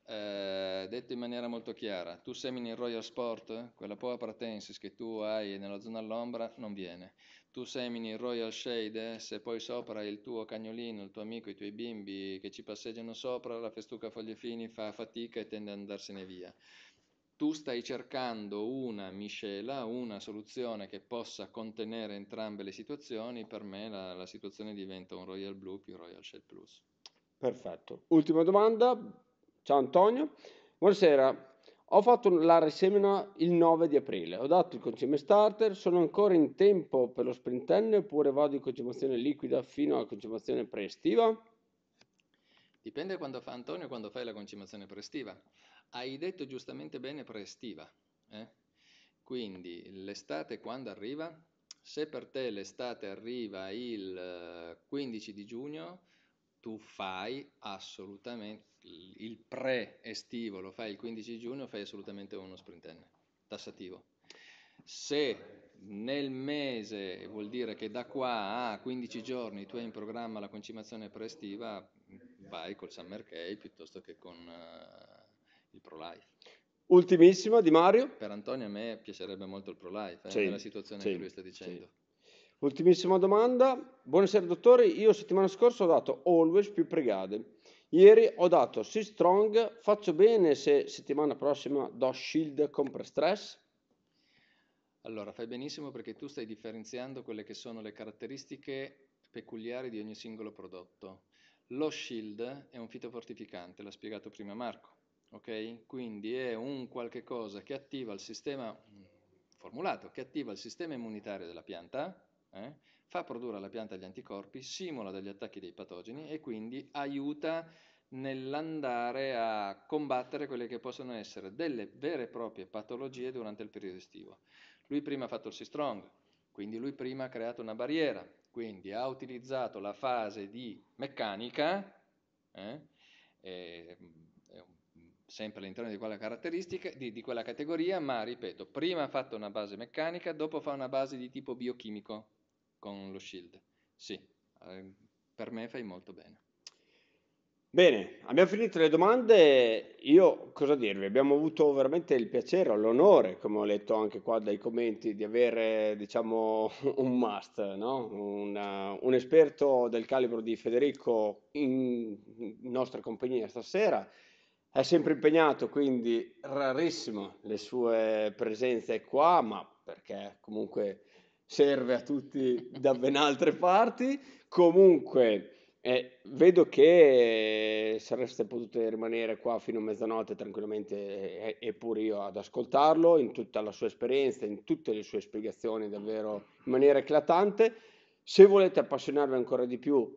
Eh, detto in maniera molto chiara, tu semini il Royal Sport, quella poa pratensis che tu hai nella zona all'ombra non viene. Tu semini il Royal Shade, se poi sopra il tuo cagnolino, il tuo amico, i tuoi bimbi che ci passeggiano sopra, la festuca a foglie fini fa fatica e tende ad andarsene via tu stai cercando una miscela, una soluzione che possa contenere entrambe le situazioni, per me la, la situazione diventa un Royal Blue più Royal Shell Plus. Perfetto. Ultima domanda. Ciao Antonio. Buonasera. Ho fatto la resemina il 9 di aprile, ho dato il concime starter, sono ancora in tempo per lo sprintenne oppure vado in concimazione liquida fino alla concimazione preestiva? Dipende quando fa Antonio quando fai la concimazione preestiva. Hai detto giustamente bene preestiva, eh? quindi l'estate quando arriva? Se per te l'estate arriva il 15 eh, di giugno, tu fai assolutamente il pre-estivo, lo fai il 15 giugno, fai assolutamente uno sprintenne, tassativo. Se nel mese vuol dire che da qua a 15 giorni tu hai in programma la concimazione pre-estiva, vai col Summer K piuttosto che con eh, il pro-life. Ultimissima di Mario. Per Antonio a me piacerebbe molto il pro-life, eh, sì, nella situazione sì, che lui sta dicendo. Sì. Ultimissima domanda. Buonasera dottore, io settimana scorsa ho dato always più pregate. Ieri ho dato si strong, faccio bene se settimana prossima do shield con pre-stress? Allora, fai benissimo perché tu stai differenziando quelle che sono le caratteristiche peculiari di ogni singolo prodotto. Lo shield è un fitofortificante, l'ha spiegato prima Marco ok? Quindi è un qualche cosa che attiva il sistema mm, formulato, che attiva il sistema immunitario della pianta, eh? fa produrre alla pianta gli anticorpi, simula degli attacchi dei patogeni e quindi aiuta nell'andare a combattere quelle che possono essere delle vere e proprie patologie durante il periodo estivo. Lui prima ha fatto il C-Strong, quindi lui prima ha creato una barriera, quindi ha utilizzato la fase di meccanica eh? e, mm, sempre all'interno di quella caratteristica, di, di quella categoria, ma ripeto, prima ha fatto una base meccanica, dopo fa una base di tipo biochimico con lo shield. Sì, ehm, per me fai molto bene. Bene, abbiamo finito le domande. Io cosa dirvi? Abbiamo avuto veramente il piacere, l'onore, come ho letto anche qua dai commenti, di avere diciamo un must, no? un, uh, un, esperto del calibro di Federico in nostra compagnia stasera. È sempre impegnato, quindi rarissimo le sue presenze qua, ma perché comunque serve a tutti da ben altre parti. Comunque eh, vedo che sareste potute rimanere qua fino a mezzanotte tranquillamente, eppure io ad ascoltarlo in tutta la sua esperienza, in tutte le sue spiegazioni, davvero in maniera eclatante. Se volete appassionarvi ancora di più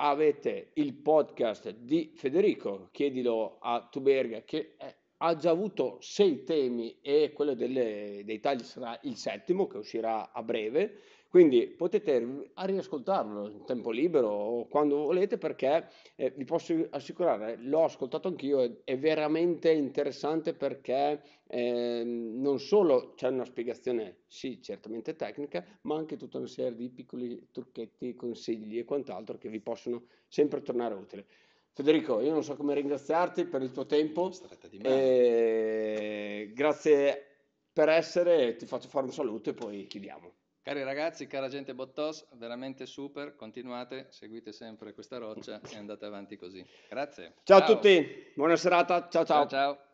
avete il podcast di Federico, chiedilo a Tuberga che è, ha già avuto sei temi e quello delle, dei tagli sarà il settimo che uscirà a breve quindi potete riascoltarlo in tempo libero o quando volete perché eh, vi posso assicurare, l'ho ascoltato anch'io, è, è veramente interessante perché eh, non solo c'è una spiegazione, sì, certamente tecnica, ma anche tutta una serie di piccoli trucchetti, consigli e quant'altro che vi possono sempre tornare utili. Federico, io non so come ringraziarti per il tuo tempo. Eh, grazie per essere, ti faccio fare un saluto e poi chiudiamo. Cari ragazzi, cara gente Bottos, veramente super, continuate, seguite sempre questa roccia e andate avanti così. Grazie. Ciao, ciao. a tutti, buona serata, ciao ciao. ciao, ciao.